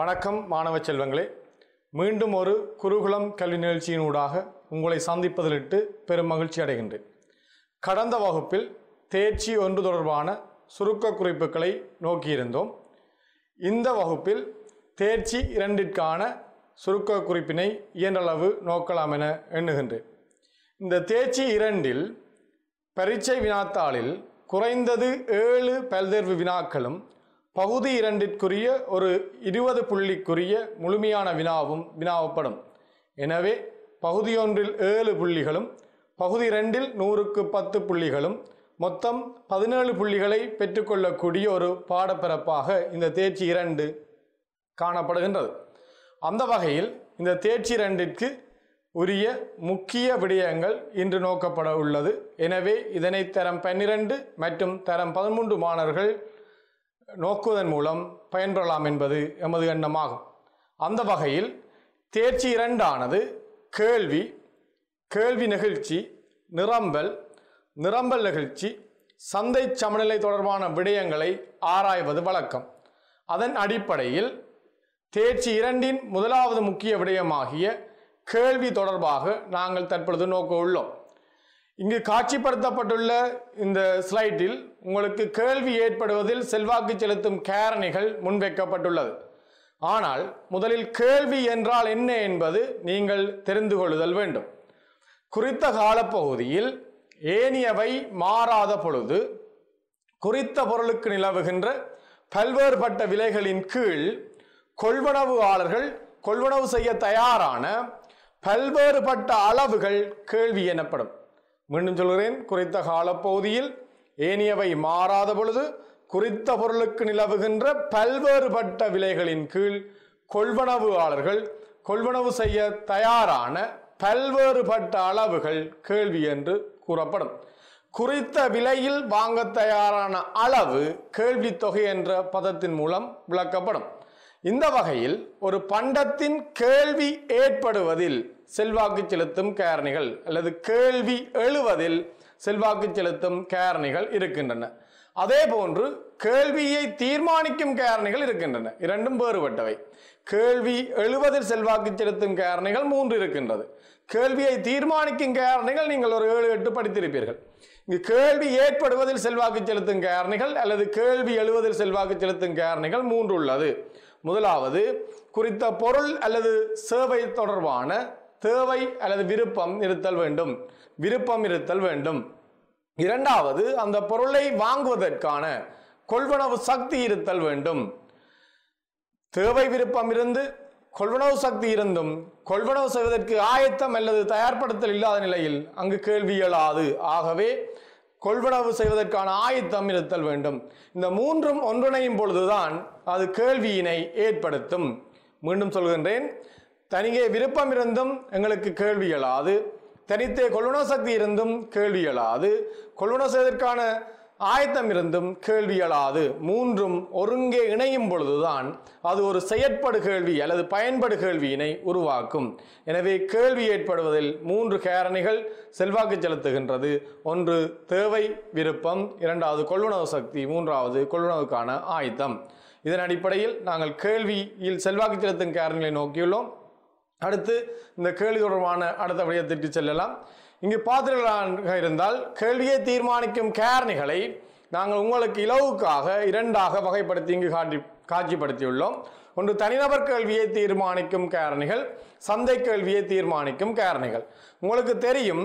வணக்கம் மாணவ செல்வங்களே மீண்டும் ஒரு குருகுலம் கல்வி நிகழ்ச்சியினூடாக உங்களை சந்திப்பதிலிட்டு பெரும் மகிழ்ச்சி அடைகின்றேன் கடந்த வகுப்பில் தேர்ச்சி ஒன்று தொடர்பான சுருக்க குறிப்புகளை நோக்கியிருந்தோம் இந்த வகுப்பில் தேர்ச்சி இரண்டிற்கான சுருக்க குறிப்பினை இயன்றளவு நோக்கலாம் என எண்ணுகின்றேன் இந்த தேர்ச்சி இரண்டில் பரீட்சை வினாத்தாளில் குறைந்தது ஏழு பல்தேர்வு வினாக்களும் பகுதி இரண்டிற்குரிய ஒரு இருபது புள்ளிக்குரிய முழுமையான வினாவும் வினாவப்படும் எனவே பகுதி ஒன்றில் ஏழு புள்ளிகளும் பகுதி இரண்டில் நூறுக்கு பத்து புள்ளிகளும் மொத்தம் பதினேழு புள்ளிகளை பெற்றுக்கொள்ளக்கூடிய ஒரு பாடப்பிறப்பாக இந்த தேர்ச்சி இரண்டு காணப்படுகின்றது அந்த வகையில் இந்த தேர்ச்சி இரண்டிற்கு உரிய முக்கிய விடயங்கள் இன்று நோக்கப்பட உள்ளது எனவே இதனை தரம் பன்னிரண்டு மற்றும் தரம் பதிமூன்று மாணவர்கள் நோக்குவதன் மூலம் பயன்பெறலாம் என்பது எமது எண்ணமாகும் அந்த வகையில் தேர்ச்சி இரண்டானது கேள்வி கேள்வி நெகிழ்ச்சி நிரம்பல் நிரம்பல் நெகிழ்ச்சி சந்தை சமநிலை தொடர்பான விடயங்களை ஆராய்வது வழக்கம் அதன் அடிப்படையில் தேர்ச்சி இரண்டின் முதலாவது முக்கிய விடயமாகிய கேள்வி தொடர்பாக நாங்கள் தற்பொழுது நோக்க உள்ளோம் இங்கு காட்சிப்படுத்தப்பட்டுள்ள இந்த ஸ்லைட்டில் உங்களுக்கு கேள்வி ஏற்படுவதில் செல்வாக்கு செலுத்தும் கேரணிகள் முன்வைக்கப்பட்டுள்ளது ஆனால் முதலில் கேள்வி என்றால் என்ன என்பது நீங்கள் தெரிந்து கொள்ளுதல் வேண்டும் குறித்த காலப்பகுதியில் ஏனியவை மாறாத பொழுது குறித்த பொருளுக்கு நிலவுகின்ற பல்வேறுபட்ட விலைகளின் கீழ் கொள்வனவுவாளர்கள் கொள்வனவு செய்ய தயாரான பல்வேறுபட்ட அளவுகள் கேள்வி எனப்படும் மீண்டும் சொல்கிறேன் குறித்த காலப்பகுதியில் ஏனியவை மாறாத பொழுது குறித்த பொருளுக்கு நிலவுகின்ற பல்வேறுபட்ட விலைகளின் கீழ் கொள்வனவுவாளர்கள் கொள்வனவு செய்ய தயாரான பல்வேறுபட்ட அளவுகள் கேள்வி என்று கூறப்படும் குறித்த விலையில் வாங்க தயாரான அளவு கேள்வித்தொகை என்ற பதத்தின் மூலம் விளக்கப்படும் இந்த வகையில் ஒரு பண்டத்தின் கேள்வி ஏற்படுவதில் செல்வாக்கு செலுத்தும் காரணிகள் அல்லது கேள்வி எழுவதில் செல்வாக்கு செலுத்தும் காரணிகள் இருக்கின்றன அதே போன்று கேள்வியை தீர்மானிக்கும் காரணிகள் இருக்கின்றன இரண்டும் வேறுபட்டவை கேள்வி எழுவதில் செல்வாக்கு செலுத்தும் காரணிகள் மூன்று இருக்கின்றது கேள்வியை தீர்மானிக்கும் காரணிகள் நீங்கள் ஒரு ஏழு எட்டு படித்திருப்பீர்கள் இங்கு கேள்வி ஏற்படுவதில் செல்வாக்கு செலுத்தும் காரணிகள் அல்லது கேள்வி எழுவதில் செல்வாக்கு செலுத்தும் காரணிகள் மூன்று உள்ளது முதலாவது குறித்த பொருள் அல்லது சேவை தொடர்பான தேவை அல்லது விருப்பம் இருத்தல் வேண்டும் விருப்பம் இருத்தல் வேண்டும் இரண்டாவது அந்த பொருளை வாங்குவதற்கான கொள்வனவு சக்தி இருத்தல் வேண்டும் தேவை விருப்பம் இருந்து கொள்வனவு சக்தி இருந்தும் கொள்வனவு செய்வதற்கு ஆயத்தம் அல்லது தயார்படுத்தல் இல்லாத நிலையில் அங்கு கேள்வி இயலாது ஆகவே கொள்வனவு செய்வதற்கான ஆயத்தம் இருத்தல் வேண்டும் இந்த மூன்றும் ஒன்றிணையும் பொழுதுதான் அது கேள்வியினை ஏற்படுத்தும் மீண்டும் சொல்கின்றேன் தனியே விருப்பம் இருந்தும் எங்களுக்கு கேள்வி எழாது தனித்தே கொள்ளுண சக்தி இருந்தும் கேள்வி எழாது கொள்ளுண செய்வதற்கான ஆயத்தம் இருந்தும் கேள்வி எழாது மூன்றும் ஒருங்கே இணையும் பொழுதுதான் அது ஒரு செயற்படு கேள்வி அல்லது பயன்படு கேள்வியினை உருவாக்கும் எனவே கேள்வி ஏற்படுவதில் மூன்று கேரணிகள் செல்வாக்கு செலுத்துகின்றது ஒன்று தேவை விருப்பம் இரண்டாவது கொள்ளுணவு சக்தி மூன்றாவது கொள்ளுணவுக்கான ஆயத்தம் இதன் அடிப்படையில் நாங்கள் கேள்வியில் செல்வாக்கு செலுத்தும் கேரணிகளை நோக்கியுள்ளோம் அடுத்து இந்த கேள்வி தொடர்பான அடுத்த விடயத்திற்கு செல்லலாம் இங்கு பாத்திரங்களாக இருந்தால் கேள்வியை தீர்மானிக்கும் கேரணிகளை நாங்கள் உங்களுக்கு இலவுக்காக இரண்டாக வகைப்படுத்தி இங்கு காட்டி காட்சிப்படுத்தியுள்ளோம் ஒன்று தனிநபர் கேள்வியை தீர்மானிக்கும் கேரணிகள் சந்தை கேள்வியை தீர்மானிக்கும் கேரணிகள் உங்களுக்கு தெரியும்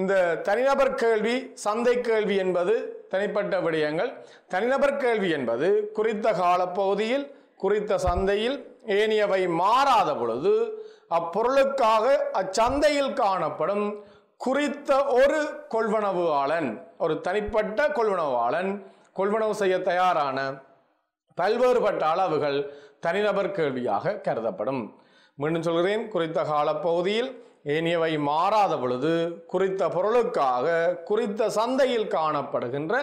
இந்த தனிநபர் கேள்வி சந்தை கேள்வி என்பது தனிப்பட்ட விடயங்கள் தனிநபர் கேள்வி என்பது குறித்த காலப்பகுதியில் குறித்த சந்தையில் ஏனியவை மாறாத பொழுது அப்பொருளுக்காக அச்சந்தையில் காணப்படும் குறித்த ஒரு கொள்வனவாளன் ஒரு தனிப்பட்ட கொள்வனவாளன் கொள்வனவு செய்ய தயாரான பல்வேறுபட்ட அளவுகள் தனிநபர் கேள்வியாக கருதப்படும் மீண்டும் சொல்கிறேன் குறித்த காலப்பகுதியில் ஏனியவை மாறாத பொழுது குறித்த பொருளுக்காக குறித்த சந்தையில் காணப்படுகின்ற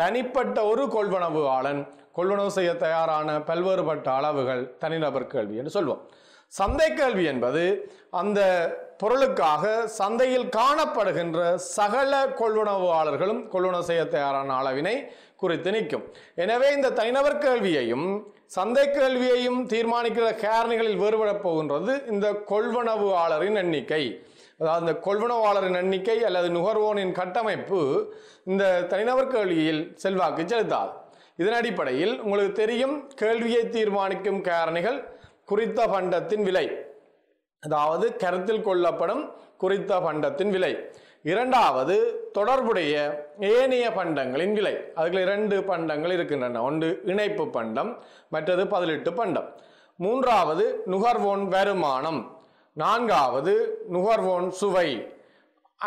தனிப்பட்ட ஒரு கொள்வனவு ஆளன் கொள்வனவு செய்ய தயாரான பல்வேறுபட்ட அளவுகள் தனிநபர் கேள்வி என்று சொல்வோம் சந்தை கேள்வி என்பது அந்த பொருளுக்காக சந்தையில் காணப்படுகின்ற சகல கொள்வனவாளர்களும் கொள்வன செய்ய தயாரான அளவினை குறித்து நிற்கும் எனவே இந்த தனிநபர் கேள்வியையும் சந்தை கேள்வியையும் தீர்மானிக்கிற கேரணிகளில் வேறுபடப் போகின்றது இந்த கொள்வனவாளரின் எண்ணிக்கை அதாவது இந்த கொள்வனவாளரின் எண்ணிக்கை அல்லது நுகர்வோனின் கட்டமைப்பு இந்த தனிநபர் கேள்வியில் செல்வாக்கு செலுத்தாது இதன் அடிப்படையில் உங்களுக்கு தெரியும் கேள்வியை தீர்மானிக்கும் காரணிகள் குறித்த பண்டத்தின் விலை அதாவது கருத்தில் கொள்ளப்படும் குறித்த பண்டத்தின் விலை இரண்டாவது தொடர்புடைய ஏனைய பண்டங்களின் விலை அதுக்குள்ள இரண்டு பண்டங்கள் இருக்கின்றன ஒன்று இணைப்பு பண்டம் மற்றது பதிலீட்டு பண்டம் மூன்றாவது நுகர்வோன் வருமானம் நான்காவது நுகர்வோன் சுவை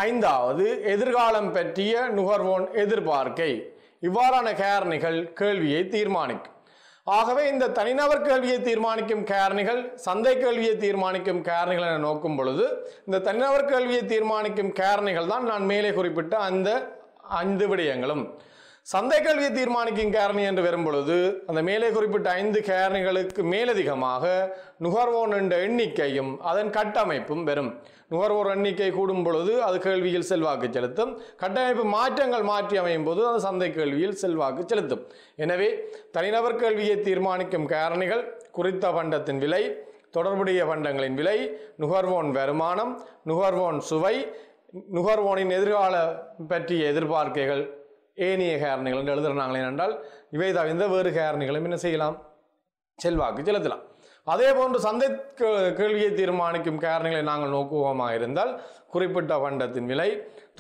ஐந்தாவது எதிர்காலம் பற்றிய நுகர்வோன் எதிர்பார்க்கை இவ்வாறான காரணிகள் கேள்வியை தீர்மானிக்கும் ஆகவே இந்த தனிநபர் கல்வியை தீர்மானிக்கும் காரணிகள் சந்தை கல்வியை தீர்மானிக்கும் காரணிகள் என நோக்கும் பொழுது இந்த தனிநபர் கல்வியை தீர்மானிக்கும் காரணிகள் தான் நான் மேலே குறிப்பிட்ட அந்த ஐந்து விடயங்களும் சந்தை கல்வியை தீர்மானிக்கும் காரணி என்று வரும்பொழுது அந்த மேலே குறிப்பிட்ட ஐந்து காரணிகளுக்கு மேலதிகமாக நுகர்வோர் என்ற எண்ணிக்கையும் அதன் கட்டமைப்பும் வரும் நுகர்வோர் எண்ணிக்கை கூடும் பொழுது அது கேள்வியில் செல்வாக்கு செலுத்தும் கட்டமைப்பு மாற்றங்கள் மாற்றி அமையும் போது அது சந்தை கேள்வியில் செல்வாக்கு செலுத்தும் எனவே தனிநபர் கேள்வியை தீர்மானிக்கும் காரணிகள் குறித்த பண்டத்தின் விலை தொடர்புடைய பண்டங்களின் விலை நுகர்வோன் வருமானம் நுகர்வோன் சுவை நுகர்வோனின் எதிர்கால பற்றிய எதிர்பார்க்கைகள் ஏனைய காரணிகள் என்று எழுதுகிறாங்களே என்றால் இவை தவிர்ந்த வேறு காரணிகளும் என்ன செய்யலாம் செல்வாக்கு செலுத்தலாம் அதே போன்று சந்தை கேள்வியை தீர்மானிக்கும் காரணிகளை நாங்கள் நோக்குவோமாக இருந்தால் குறிப்பிட்ட பண்டத்தின் விலை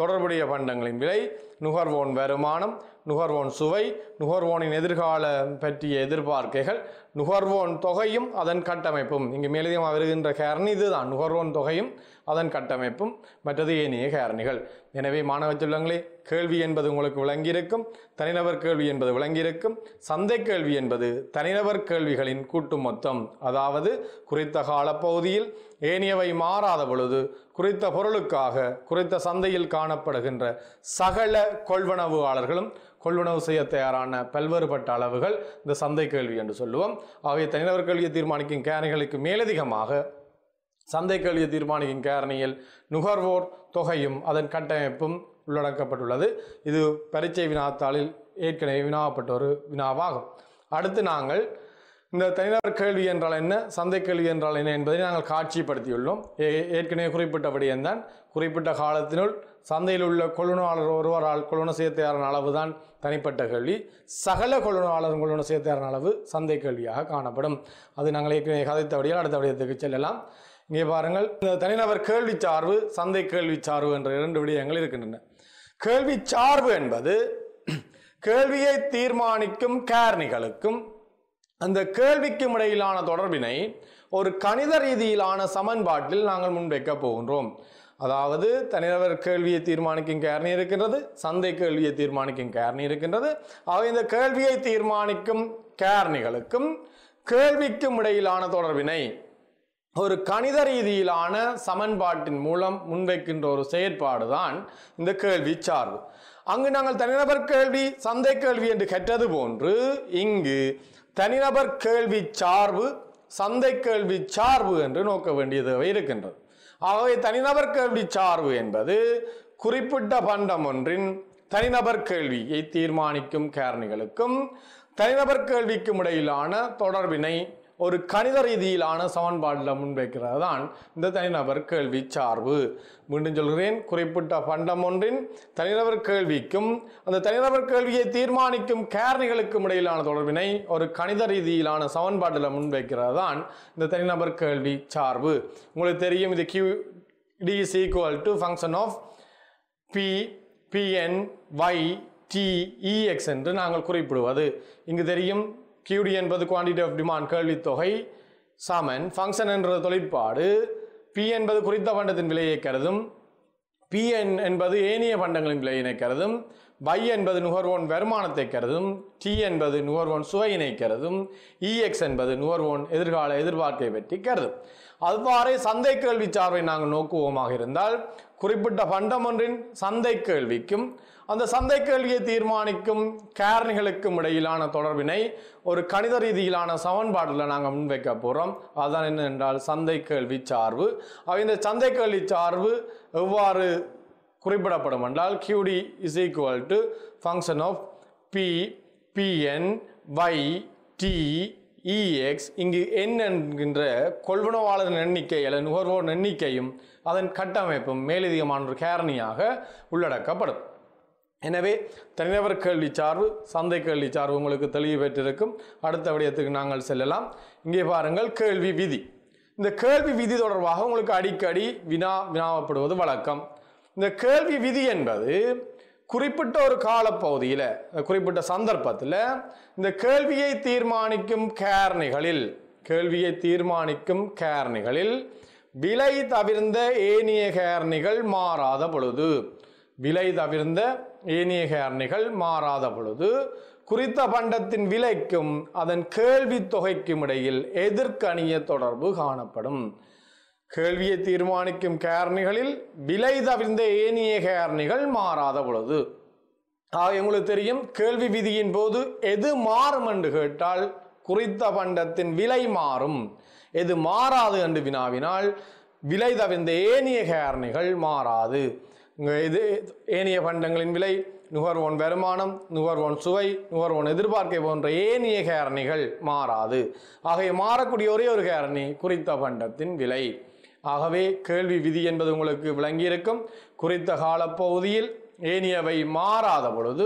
தொடர்புடைய பண்டங்களின் விலை நுகர்வோன் வருமானம் நுகர்வோன் சுவை நுகர்வோனின் எதிர்கால பற்றிய எதிர்பார்க்கைகள் நுகர்வோன் தொகையும் அதன் கட்டமைப்பும் இங்கு மேலதிகமாக வருகின்ற கேரணி இதுதான் நுகர்வோன் தொகையும் அதன் கட்டமைப்பும் மற்றது ஏனைய கேரணிகள் எனவே மாணவ செல்வங்களே கேள்வி என்பது உங்களுக்கு விளங்கியிருக்கும் தனிநபர் கேள்வி என்பது விளங்கியிருக்கும் சந்தை கேள்வி என்பது தனிநபர் கேள்விகளின் கூட்டு மொத்தம் அதாவது குறித்த காலப்பகுதியில் ஏனியவை மாறாத பொழுது குறித்த பொருளுக்காக குறித்த சந்தையில் காணப்படுகின்ற சகல கொள்வனவுவாளர்களும் கொள்வனவு செய்ய தயாரான பல்வேறுபட்ட அளவுகள் இந்த சந்தை கேள்வி என்று சொல்லுவோம் ஆகிய தனிநபர் கல்வியை தீர்மானிக்கும் கேரணிகளுக்கு மேலதிகமாக சந்தை கல்வியை தீர்மானிக்கும் கேரணியில் நுகர்வோர் தொகையும் அதன் கட்டமைப்பும் உள்ளடக்கப்பட்டுள்ளது இது பரீட்சை வினாத்தாளில் ஏற்கனவே வினாவப்பட்ட ஒரு வினாவாகும் அடுத்து நாங்கள் இந்த தனிநபர் கேள்வி என்றால் என்ன சந்தை கேள்வி என்றால் என்ன என்பதை நாங்கள் காட்சிப்படுத்தியுள்ளோம் ஏற்கனவே குறிப்பிட்டபடியும் தான் குறிப்பிட்ட காலத்தினுள் சந்தையில் உள்ள கொள்ளுனாளர் ஒருவரால் கொள்ளுண சேர்த்தையாரன் அளவு தான் தனிப்பட்ட கேள்வி சகல கொள்ளுனாளரும் கொள்ளுண சேர்த்தையாரன் அளவு சந்தை கேள்வியாக காணப்படும் அது நாங்கள் ஏற்கனவே கதைத்தபடியால் அடுத்த விடயத்துக்கு செல்லலாம் இங்கே பாருங்கள் இந்த தனிநபர் கேள்வி சார்பு சந்தை கேள்வி சார்பு என்ற இரண்டு விடயங்கள் இருக்கின்றன கேள்வி சார்பு என்பது கேள்வியை தீர்மானிக்கும் கேர்னிகளுக்கும் அந்த கேள்விக்கும் இடையிலான தொடர்பினை ஒரு கணித ரீதியிலான சமன்பாட்டில் நாங்கள் முன்வைக்க போகின்றோம் அதாவது தனிநபர் கேள்வியை தீர்மானிக்கும் கேரணி இருக்கின்றது சந்தை கேள்வியை தீர்மானிக்கும் கேரணி இருக்கின்றது ஆக இந்த கேள்வியை தீர்மானிக்கும் கேரணிகளுக்கும் கேள்விக்கும் இடையிலான தொடர்பினை ஒரு கணித ரீதியிலான சமன்பாட்டின் மூலம் முன்வைக்கின்ற ஒரு செயற்பாடு தான் இந்த கேள்வி சார்பு அங்கு நாங்கள் தனிநபர் கேள்வி சந்தை கேள்வி என்று கெட்டது போன்று இங்கு தனிநபர் கேள்வி சார்பு சந்தை கேள்வி சார்பு என்று நோக்க வேண்டியதாக இருக்கின்றது ஆகவே தனிநபர் கேள்வி சார்பு என்பது குறிப்பிட்ட பண்டம் ஒன்றின் தனிநபர் கேள்வியை தீர்மானிக்கும் காரணிகளுக்கும் தனிநபர் கேள்விக்கும் இடையிலான தொடர்பினை ஒரு கணித ரீதியிலான சமன்பாட்டில் முன்வைக்கிறது தான் இந்த தனிநபர் கேள்வி சார்பு மீண்டும் சொல்கிறேன் குறிப்பிட்ட பண்டம் ஒன்றின் தனிநபர் கேள்விக்கும் அந்த தனிநபர் கேள்வியை தீர்மானிக்கும் கேரணிகளுக்கும் இடையிலான தொடர்பினை ஒரு கணித ரீதியிலான சமன்பாட்டில் முன்வைக்கிறது தான் இந்த தனிநபர் கேள்வி சார்பு உங்களுக்கு தெரியும் இது Q D is equal to function of P PN Y TEX என்று நாங்கள் குறிப்பிடுவது இங்கு தெரியும் கியூடி என்பது குவான்டிட்டி ஆஃப் டிமாண்ட் கேள்வித்தொகை சமன் ஃபங்க்ஷன் என்ற தொழிற்பாடு பி என்பது குறித்த பண்டத்தின் விலையை கருதும் பி என் என்பது ஏனைய பண்டங்களின் விலையினை கருதும் பை என்பது நுகர்வோன் வருமானத்தை கருதும் டி என்பது நுகர்வோன் சுவையினை கருதும் இஎக்ஸ் என்பது நுகர்வோன் எதிர்கால எதிர்பார்ப்பை பற்றி கருதும் அவ்வாறே சந்தை கேள்வி சார்பை நாங்கள் நோக்குவோமாக இருந்தால் குறிப்பிட்ட பண்டம் ஒன்றின் சந்தை கேள்விக்கும் அந்த சந்தை கேள்வியை தீர்மானிக்கும் கேரணிகளுக்கும் இடையிலான தொடர்பினை ஒரு கணித ரீதியிலான சமன்பாட்டில் நாங்கள் முன்வைக்க போகிறோம் அதுதான் என்னென்றால் சந்தை கேள்வி சார்பு இந்த சந்தை கேள்வி சார்பு எவ்வாறு குறிப்பிடப்படும் என்றால் QD is equal to function of P PN Y T EX இங்கு என் என்கின்ற கொள்வனவாளர் எண்ணிக்கை அல்லது நுகர்வோர் எண்ணிக்கையும் அதன் கட்டமைப்பும் மேலதிகமான ஒரு கேரணியாக உள்ளடக்கப்படும் எனவே தனிநபர் கல்வி சார்பு சந்தை கல்வி சார்பு உங்களுக்கு தெளிவு பெற்றிருக்கும் அடுத்த விடயத்துக்கு நாங்கள் செல்லலாம் இங்கே பாருங்கள் கேள்வி விதி இந்த கேள்வி விதி தொடர்பாக உங்களுக்கு அடிக்கடி வினா வினாவப்படுவது வழக்கம் இந்த கேள்வி விதி என்பது குறிப்பிட்ட ஒரு காலப்பகுதியில் குறிப்பிட்ட சந்தர்ப்பத்தில் இந்த கேள்வியை தீர்மானிக்கும் கேரணிகளில் கேள்வியை தீர்மானிக்கும் கேரணிகளில் விலை தவிர்ந்த ஏனிய கேரணிகள் மாறாத பொழுது விலை தவிர்ந்த ஏனேக அன்னைகள் மாறாத பொழுது குறித்த பண்டத்தின் விலைக்கும் அதன் கேள்வி தொகைக்கும் இடையில் எதிர்கணிய தொடர்பு காணப்படும் கேள்வியை தீர்மானிக்கும் கேரணிகளில் விலை தவிர்ந்த ஏனிய கேரணிகள் மாறாத பொழுது ஆக எங்களுக்கு தெரியும் கேள்வி விதியின் போது எது மாறும் என்று கேட்டால் குறித்த பண்டத்தின் விலை மாறும் எது மாறாது என்று வினாவினால் விலை தவிர்ந்த ஏனிய கேரணிகள் மாறாது இது ஏனைய பண்டங்களின் விலை நுகர்வோன் வருமானம் நுகர்வோன் சுவை நுகர்வோன் எதிர்பார்க்கை போன்ற ஏனைய கேரணிகள் மாறாது ஆகவே மாறக்கூடிய ஒரே ஒரு கேரணி குறித்த பண்டத்தின் விலை ஆகவே கேள்வி விதி என்பது உங்களுக்கு விளங்கியிருக்கும் குறித்த காலப்பகுதியில் ஏனியவை மாறாத பொழுது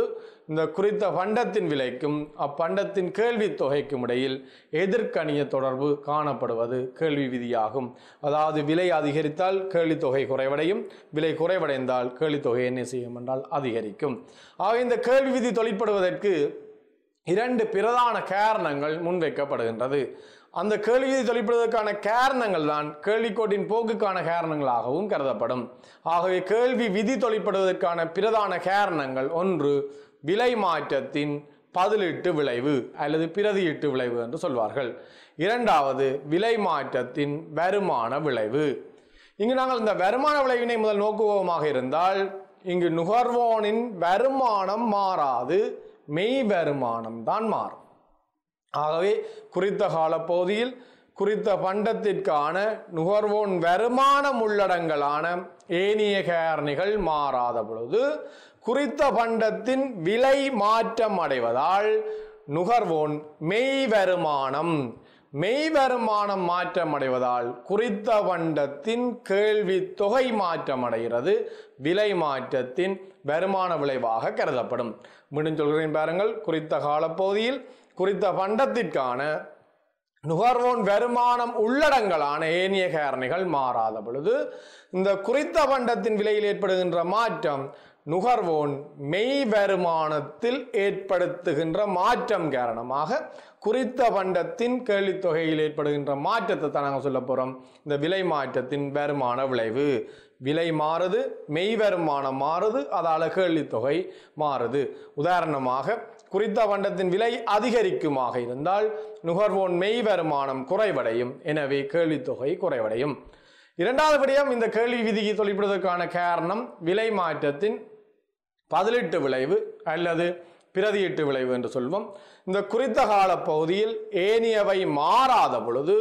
இந்த குறித்த பண்டத்தின் விலைக்கும் அப்பண்டத்தின் கேள்வி தொகைக்கும் இடையில் எதிர்கணிய தொடர்பு காணப்படுவது கேள்வி விதியாகும் அதாவது விலை அதிகரித்தால் கேள்வி தொகை குறைவடையும் விலை குறைவடைந்தால் கேள்வி தொகை என்ன செய்யும் என்றால் அதிகரிக்கும் ஆக இந்த கேள்வி விதி தொழிற்படுவதற்கு இரண்டு பிரதான காரணங்கள் முன்வைக்கப்படுகின்றது அந்த கேள்வியை தொழிற்படுவதற்கான காரணங்கள் தான் கேள்விக்கோட்டின் போக்குக்கான காரணங்களாகவும் கருதப்படும் ஆகவே கேள்வி விதி தொழிற்படுவதற்கான பிரதான காரணங்கள் ஒன்று விலை மாற்றத்தின் பதிலீட்டு விளைவு அல்லது பிரதியீட்டு விளைவு என்று சொல்வார்கள் இரண்டாவது விலை மாற்றத்தின் வருமான விளைவு இங்கு நாங்கள் இந்த வருமான விளைவினை முதல் நோக்குவோமாக இருந்தால் இங்கு நுகர்வோனின் வருமானம் மாறாது மெய் வருமானம் தான் மாறும் ஆகவே குறித்த காலப்பகுதியில் குறித்த பண்டத்திற்கான நுகர்வோன் வருமானம் உள்ளடங்கலான ஏனிய கேரணிகள் மாறாத பொழுது குறித்த பண்டத்தின் விலை மாற்றம் அடைவதால் நுகர்வோன் மெய் வருமானம் மெய் வருமானம் அடைவதால் குறித்த பண்டத்தின் கேள்வி தொகை மாற்றம் அடைகிறது விலை மாற்றத்தின் வருமான விளைவாக கருதப்படும் மீண்டும் சொல்கிறேன் பாருங்கள் குறித்த காலப்பகுதியில் குறித்த பண்டத்திற்கான நுகர்வோன் வருமானம் உள்ளடங்களான ஏனிய காரணிகள் மாறாத பொழுது இந்த குறித்த பண்டத்தின் விலையில் ஏற்படுகின்ற மாற்றம் நுகர்வோன் மெய் வருமானத்தில் ஏற்படுத்துகின்ற மாற்றம் காரணமாக குறித்த பண்டத்தின் கேள்வித்தொகையில் ஏற்படுகின்ற மாற்றத்தை தான் நாங்கள் சொல்ல போகிறோம் இந்த விலை மாற்றத்தின் வருமான விளைவு விலை மாறுது மெய் வருமானம் மாறுது அதால் கேள்வித்தொகை மாறுது உதாரணமாக குறித்த பண்டத்தின் விலை அதிகரிக்குமாக இருந்தால் நுகர்வோன் மெய் வருமானம் குறைவடையும் எனவே கேள்வித்தொகை குறைவடையும் இரண்டாவது விடயம் இந்த கேள்வி விதியை தொழிற்படுவதற்கான காரணம் விலை மாற்றத்தின் பதிலீட்டு விளைவு அல்லது பிரதியீட்டு விளைவு என்று சொல்வோம் இந்த குறித்த கால பகுதியில் ஏனியவை மாறாத பொழுது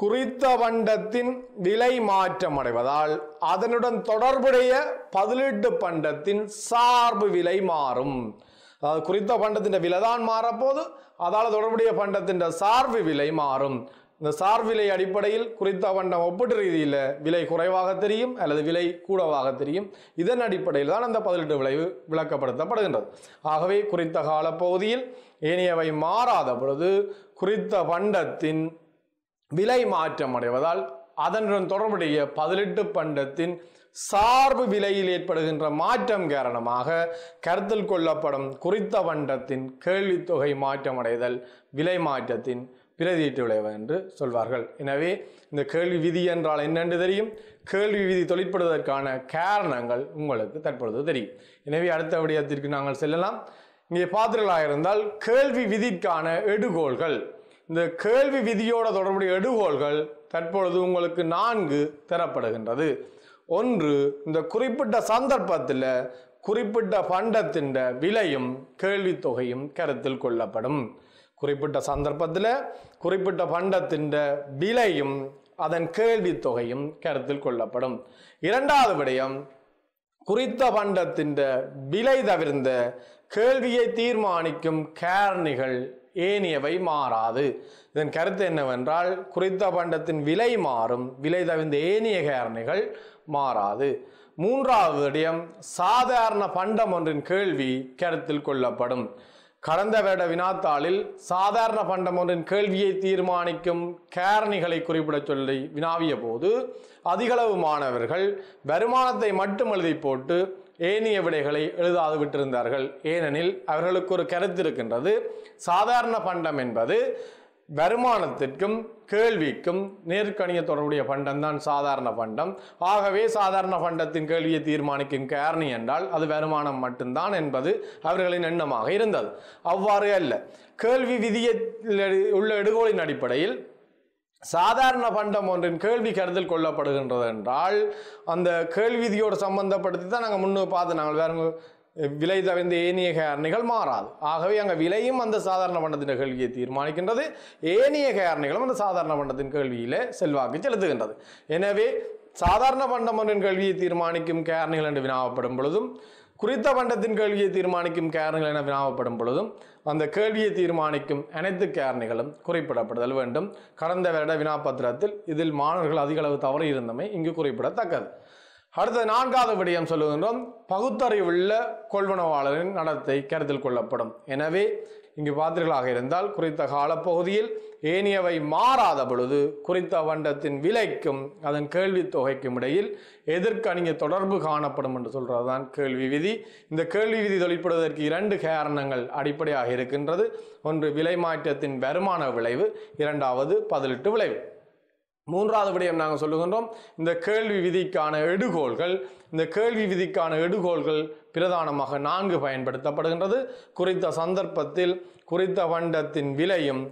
குறித்த பண்டத்தின் விலை மாற்றம் அடைவதால் அதனுடன் தொடர்புடைய பதிலீட்டு பண்டத்தின் சார்பு விலை மாறும் குறித்த பண்டத்தின் விலை தான் மாறப்போது அதால் தொடர்புடைய பண்டத்தின் சார்பு விலை மாறும் இந்த சார் விலை அடிப்படையில் குறித்த பண்டம் ஒப்பீட்டு ரீதியில் விலை குறைவாக தெரியும் அல்லது விலை கூடவாக தெரியும் இதன் அடிப்படையில் தான் அந்த பதிலீட்டு விளைவு விளக்கப்படுத்தப்படுகின்றது ஆகவே குறித்த காலப்பகுதியில் ஏனையவை மாறாத பொழுது குறித்த பண்டத்தின் விலை மாற்றம் அடைவதால் அதனுடன் தொடர்புடைய பதிலீட்டு பண்டத்தின் சார்பு விலையில் ஏற்படுகின்ற மாற்றம் காரணமாக கருத்தில் கொள்ளப்படும் குறித்த வண்டத்தின் கேள்வித்தொகை மாற்றமடைதல் விலை மாற்றத்தின் பிரதியீட்டு விளைவு என்று சொல்வார்கள் எனவே இந்த கேள்வி விதி என்றால் என்னென்று தெரியும் கேள்வி விதி தொழிற்படுவதற்கான காரணங்கள் உங்களுக்கு தற்பொழுது தெரியும் எனவே அடுத்த விடயத்திற்கு நாங்கள் செல்லலாம் இங்கே பார்த்தீர்களாக இருந்தால் கேள்வி விதிக்கான எடுகோள்கள் இந்த கேள்வி விதியோட தொடர்புடைய எடுகோள்கள் தற்பொழுது உங்களுக்கு நான்கு தரப்படுகின்றது ஒன்று இந்த குறிப்பிட்ட சந்தர்ப்பத்தில் குறிப்பிட்ட பண்டத்தின் விலையும் கேள்வித்தொகையும் கருத்தில் கொள்ளப்படும் குறிப்பிட்ட சந்தர்ப்பத்தில் குறிப்பிட்ட பண்டத்தின் விலையும் அதன் கேள்வித்தொகையும் கருத்தில் கொள்ளப்படும் இரண்டாவது விடயம் குறித்த பண்டத்தின் விலை தவிர்ந்த கேள்வியை தீர்மானிக்கும் கேரணிகள் ஏனியவை மாறாது இதன் கருத்து என்னவென்றால் குறித்த பண்டத்தின் விலை மாறும் விலை தவிர்ந்த ஏனிய கேரணிகள் மாறாது மூன்றாவது விடயம் சாதாரண பண்டம் ஒன்றின் கேள்வி கருத்தில் கொள்ளப்படும் கடந்த வருட வினாத்தாளில் சாதாரண பண்டம் ஒன்றின் கேள்வியை தீர்மானிக்கும் கேரணிகளை குறிப்பிட சொல்லி வினாவிய போது அதிகளவு மாணவர்கள் வருமானத்தை மட்டும் எழுதி போட்டு ஏனிய விடைகளை எழுதாது விட்டிருந்தார்கள் ஏனெனில் அவர்களுக்கு ஒரு கருத்து இருக்கின்றது சாதாரண பண்டம் என்பது வருமானத்திற்கும் கேள்விக்கும் நேர்கணிய தொடர்புடைய பண்டம் தான் சாதாரண பண்டம் ஆகவே சாதாரண பண்டத்தின் கேள்வியை தீர்மானிக்கும் காரணி என்றால் அது வருமானம் மட்டும்தான் என்பது அவர்களின் எண்ணமாக இருந்தது அவ்வாறு அல்ல கேள்வி விதியில் உள்ள எடுகோளின் அடிப்படையில் சாதாரண பண்டம் ஒன்றின் கேள்வி கருத்தில் கொள்ளப்படுகின்றது என்றால் அந்த கேள்வி விதியோடு சம்பந்தப்படுத்தி தான் நாங்கள் முன்னு பார்த்து நாங்கள் வேறு விலை தவிர்ந்த ஏனியக காரணிகள் மாறாது ஆகவே அங்கே விலையும் அந்த சாதாரண வண்ணத்தின் கேள்வியை தீர்மானிக்கின்றது ஏனியக காரணிகளும் அந்த சாதாரண வண்ணத்தின் கேள்வியில் செல்வாக்கு செலுத்துகின்றது எனவே சாதாரண பண்டம் ஒன்றின் கல்வியை தீர்மானிக்கும் கேரணிகள் என்று வினாவப்படும் பொழுதும் குறித்த பண்டத்தின் கேள்வியை தீர்மானிக்கும் கேரணிகள் என வினாவப்படும் பொழுதும் அந்த கேள்வியை தீர்மானிக்கும் அனைத்து கேரணிகளும் குறிப்பிடப்படுதல் வேண்டும் கடந்த வருட வினாபத்திரத்தில் இதில் மாணவர்கள் அதிக அளவு தவறு இருந்தமை இங்கு குறிப்பிடத்தக்கது அடுத்த நான்காவது விடயம் சொல்லுகின்றோம் பகுத்தறிவுள்ள கொள்வனவாளரின் நடத்தை கருத்தில் கொள்ளப்படும் எனவே இங்கு பார்த்தீர்களாக இருந்தால் குறித்த காலப்பகுதியில் ஏனியவை மாறாத பொழுது குறித்த வண்டத்தின் விலைக்கும் அதன் கேள்வி தொகைக்கும் இடையில் எதிர்கணிய தொடர்பு காணப்படும் என்று சொல்கிறது தான் கேள்வி விதி இந்த கேள்வி விதி தொழிற்படுவதற்கு இரண்டு காரணங்கள் அடிப்படையாக இருக்கின்றது ஒன்று விலை மாற்றத்தின் வருமான விளைவு இரண்டாவது பதிலிட்டு விளைவு மூன்றாவது விடயம் நாங்கள் சொல்லுகின்றோம் இந்த கேள்வி விதிக்கான எடுகோள்கள் இந்த கேள்வி விதிக்கான எடுகோள்கள் பிரதானமாக நான்கு பயன்படுத்தப்படுகின்றது குறித்த சந்தர்ப்பத்தில் குறித்த வண்டத்தின் விலையும்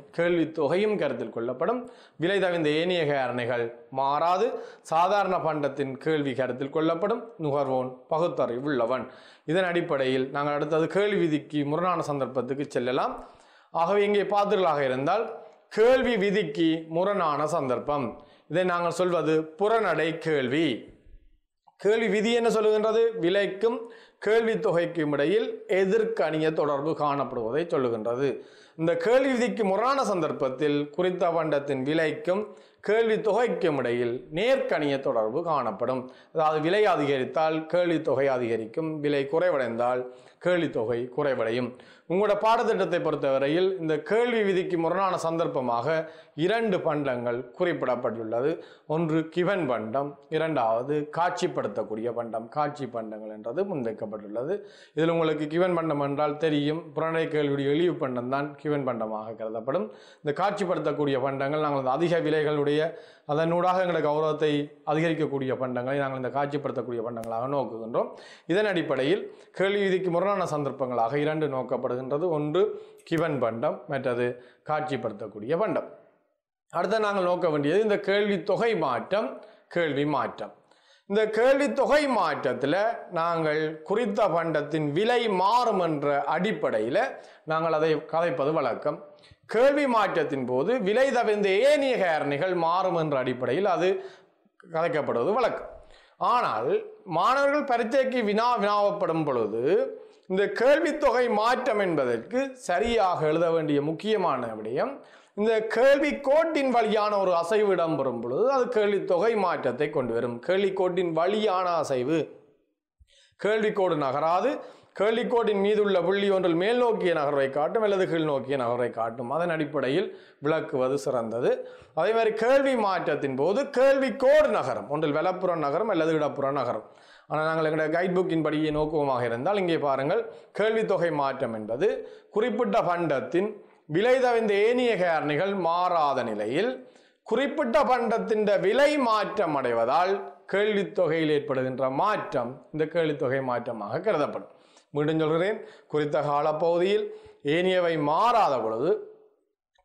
தொகையும் கருத்தில் கொள்ளப்படும் விலை தவிர்ந்த ஏனிய காரணிகள் மாறாது சாதாரண பண்டத்தின் கேள்வி கருத்தில் கொள்ளப்படும் நுகர்வோன் பகுத்தறை உள்ளவன் இதன் அடிப்படையில் நாங்கள் அடுத்தது கேள்வி விதிக்கு முரணான சந்தர்ப்பத்துக்கு செல்லலாம் ஆகவே இங்கே பாத்திரலாக இருந்தால் கேள்வி விதிக்கு முரணான சந்தர்ப்பம் இதை நாங்கள் சொல்வது புறநடை கேள்வி கேள்வி விதி என்ன சொல்லுகின்றது விலைக்கும் கேள்வி தொகைக்கும் இடையில் எதிர்கணிய தொடர்பு காணப்படுவதை சொல்லுகின்றது இந்த கேள்வி விதிக்கு முரணான சந்தர்ப்பத்தில் குறித்த வண்டத்தின் விலைக்கும் கேள்வி தொகைக்கும் இடையில் நேர்கணிய தொடர்பு காணப்படும் அதாவது விலை அதிகரித்தால் கேள்வி தொகை அதிகரிக்கும் விலை குறைவடைந்தால் கேள்வித்தொகை குறைவடையும் உங்களோட பாடத்திட்டத்தை பொறுத்தவரையில் இந்த கேள்வி விதிக்கு முரணான சந்தர்ப்பமாக இரண்டு பண்டங்கள் குறிப்பிடப்பட்டுள்ளது ஒன்று கிவன் பண்டம் இரண்டாவது காட்சிப்படுத்தக்கூடிய பண்டம் காட்சி பண்டங்கள் என்றது முன்வைக்கப்பட்டுள்ளது இதில் உங்களுக்கு கிவன் பண்டம் என்றால் தெரியும் புறநிலை கேள்வியுடைய எளிவு பண்டம் தான் கிவன் பண்டமாக கருதப்படும் இந்த காட்சிப்படுத்தக்கூடிய பண்டங்கள் நாங்கள் அதிக விலைகளுடைய அதனூடாக எங்களோட கௌரவத்தை அதிகரிக்கக்கூடிய பண்டங்களை நாங்கள் இந்த காட்சிப்படுத்தக்கூடிய பண்டங்களாக நோக்குகின்றோம் இதன் அடிப்படையில் கேள்வி விதிக்கு முரணான சந்தர்ப்பங்களாக இரண்டு நோக்கப்படுகின்றது ஒன்று கிவன் பண்டம் மற்றது காட்சிப்படுத்தக்கூடிய பண்டம் அடுத்த நாங்கள் நோக்க வேண்டியது இந்த கேள்வி தொகை மாற்றம் கேள்வி மாற்றம் இந்த கேள்வி தொகை மாற்றத்தில் நாங்கள் குறித்த பண்டத்தின் விலை மாறும் என்ற அடிப்படையில் நாங்கள் அதை கதைப்பது வழக்கம் கேள்வி மாற்றத்தின் போது விலை தவிர்ந்த ஏனிய காரணிகள் மாறும் என்ற அடிப்படையில் அது கதைக்கப்படுவது வழக்கம் ஆனால் மாணவர்கள் பரீட்சைக்கு வினா வினாவப்படும் பொழுது இந்த கேள்வித்தொகை மாற்றம் என்பதற்கு சரியாக எழுத வேண்டிய முக்கியமான விடயம் இந்த கேள்வி கோட்டின் வழியான ஒரு அசைவு இடம்பெறும் பொழுது அது கேள்வித்தொகை மாற்றத்தை கொண்டு வரும் கேள்வி கோட்டின் வழியான அசைவு கேள்விக்கோடு நகராது கேள்விக்கோட்டின் உள்ள புள்ளி ஒன்றில் மேல் நோக்கிய நகர்வை காட்டும் அல்லது கீழ் நோக்கிய நகர்வை காட்டும் அதன் அடிப்படையில் விளக்குவது சிறந்தது அதே மாதிரி கேள்வி மாற்றத்தின் போது கேள்விக்கோடு நகரம் ஒன்றில் வலப்புற நகரம் அல்லது இடப்புற நகரம் ஆனால் நாங்கள் எங்களுடைய கைட் புக்கின் படியே நோக்குவமாக இருந்தால் இங்கே பாருங்கள் கேள்வித்தொகை மாற்றம் என்பது குறிப்பிட்ட பண்டத்தின் விலை தவிர்ந்த ஏனிய காரணிகள் மாறாத நிலையில் குறிப்பிட்ட பண்டத்தின் விலை மாற்றம் அடைவதால் கேள்வித்தொகையில் ஏற்படுகின்ற மாற்றம் இந்த கேள்வித்தொகை மாற்றமாக கருதப்படும் மீண்டும் சொல்கிறேன் குறித்த காலப்பகுதியில் ஏனியவை மாறாத பொழுது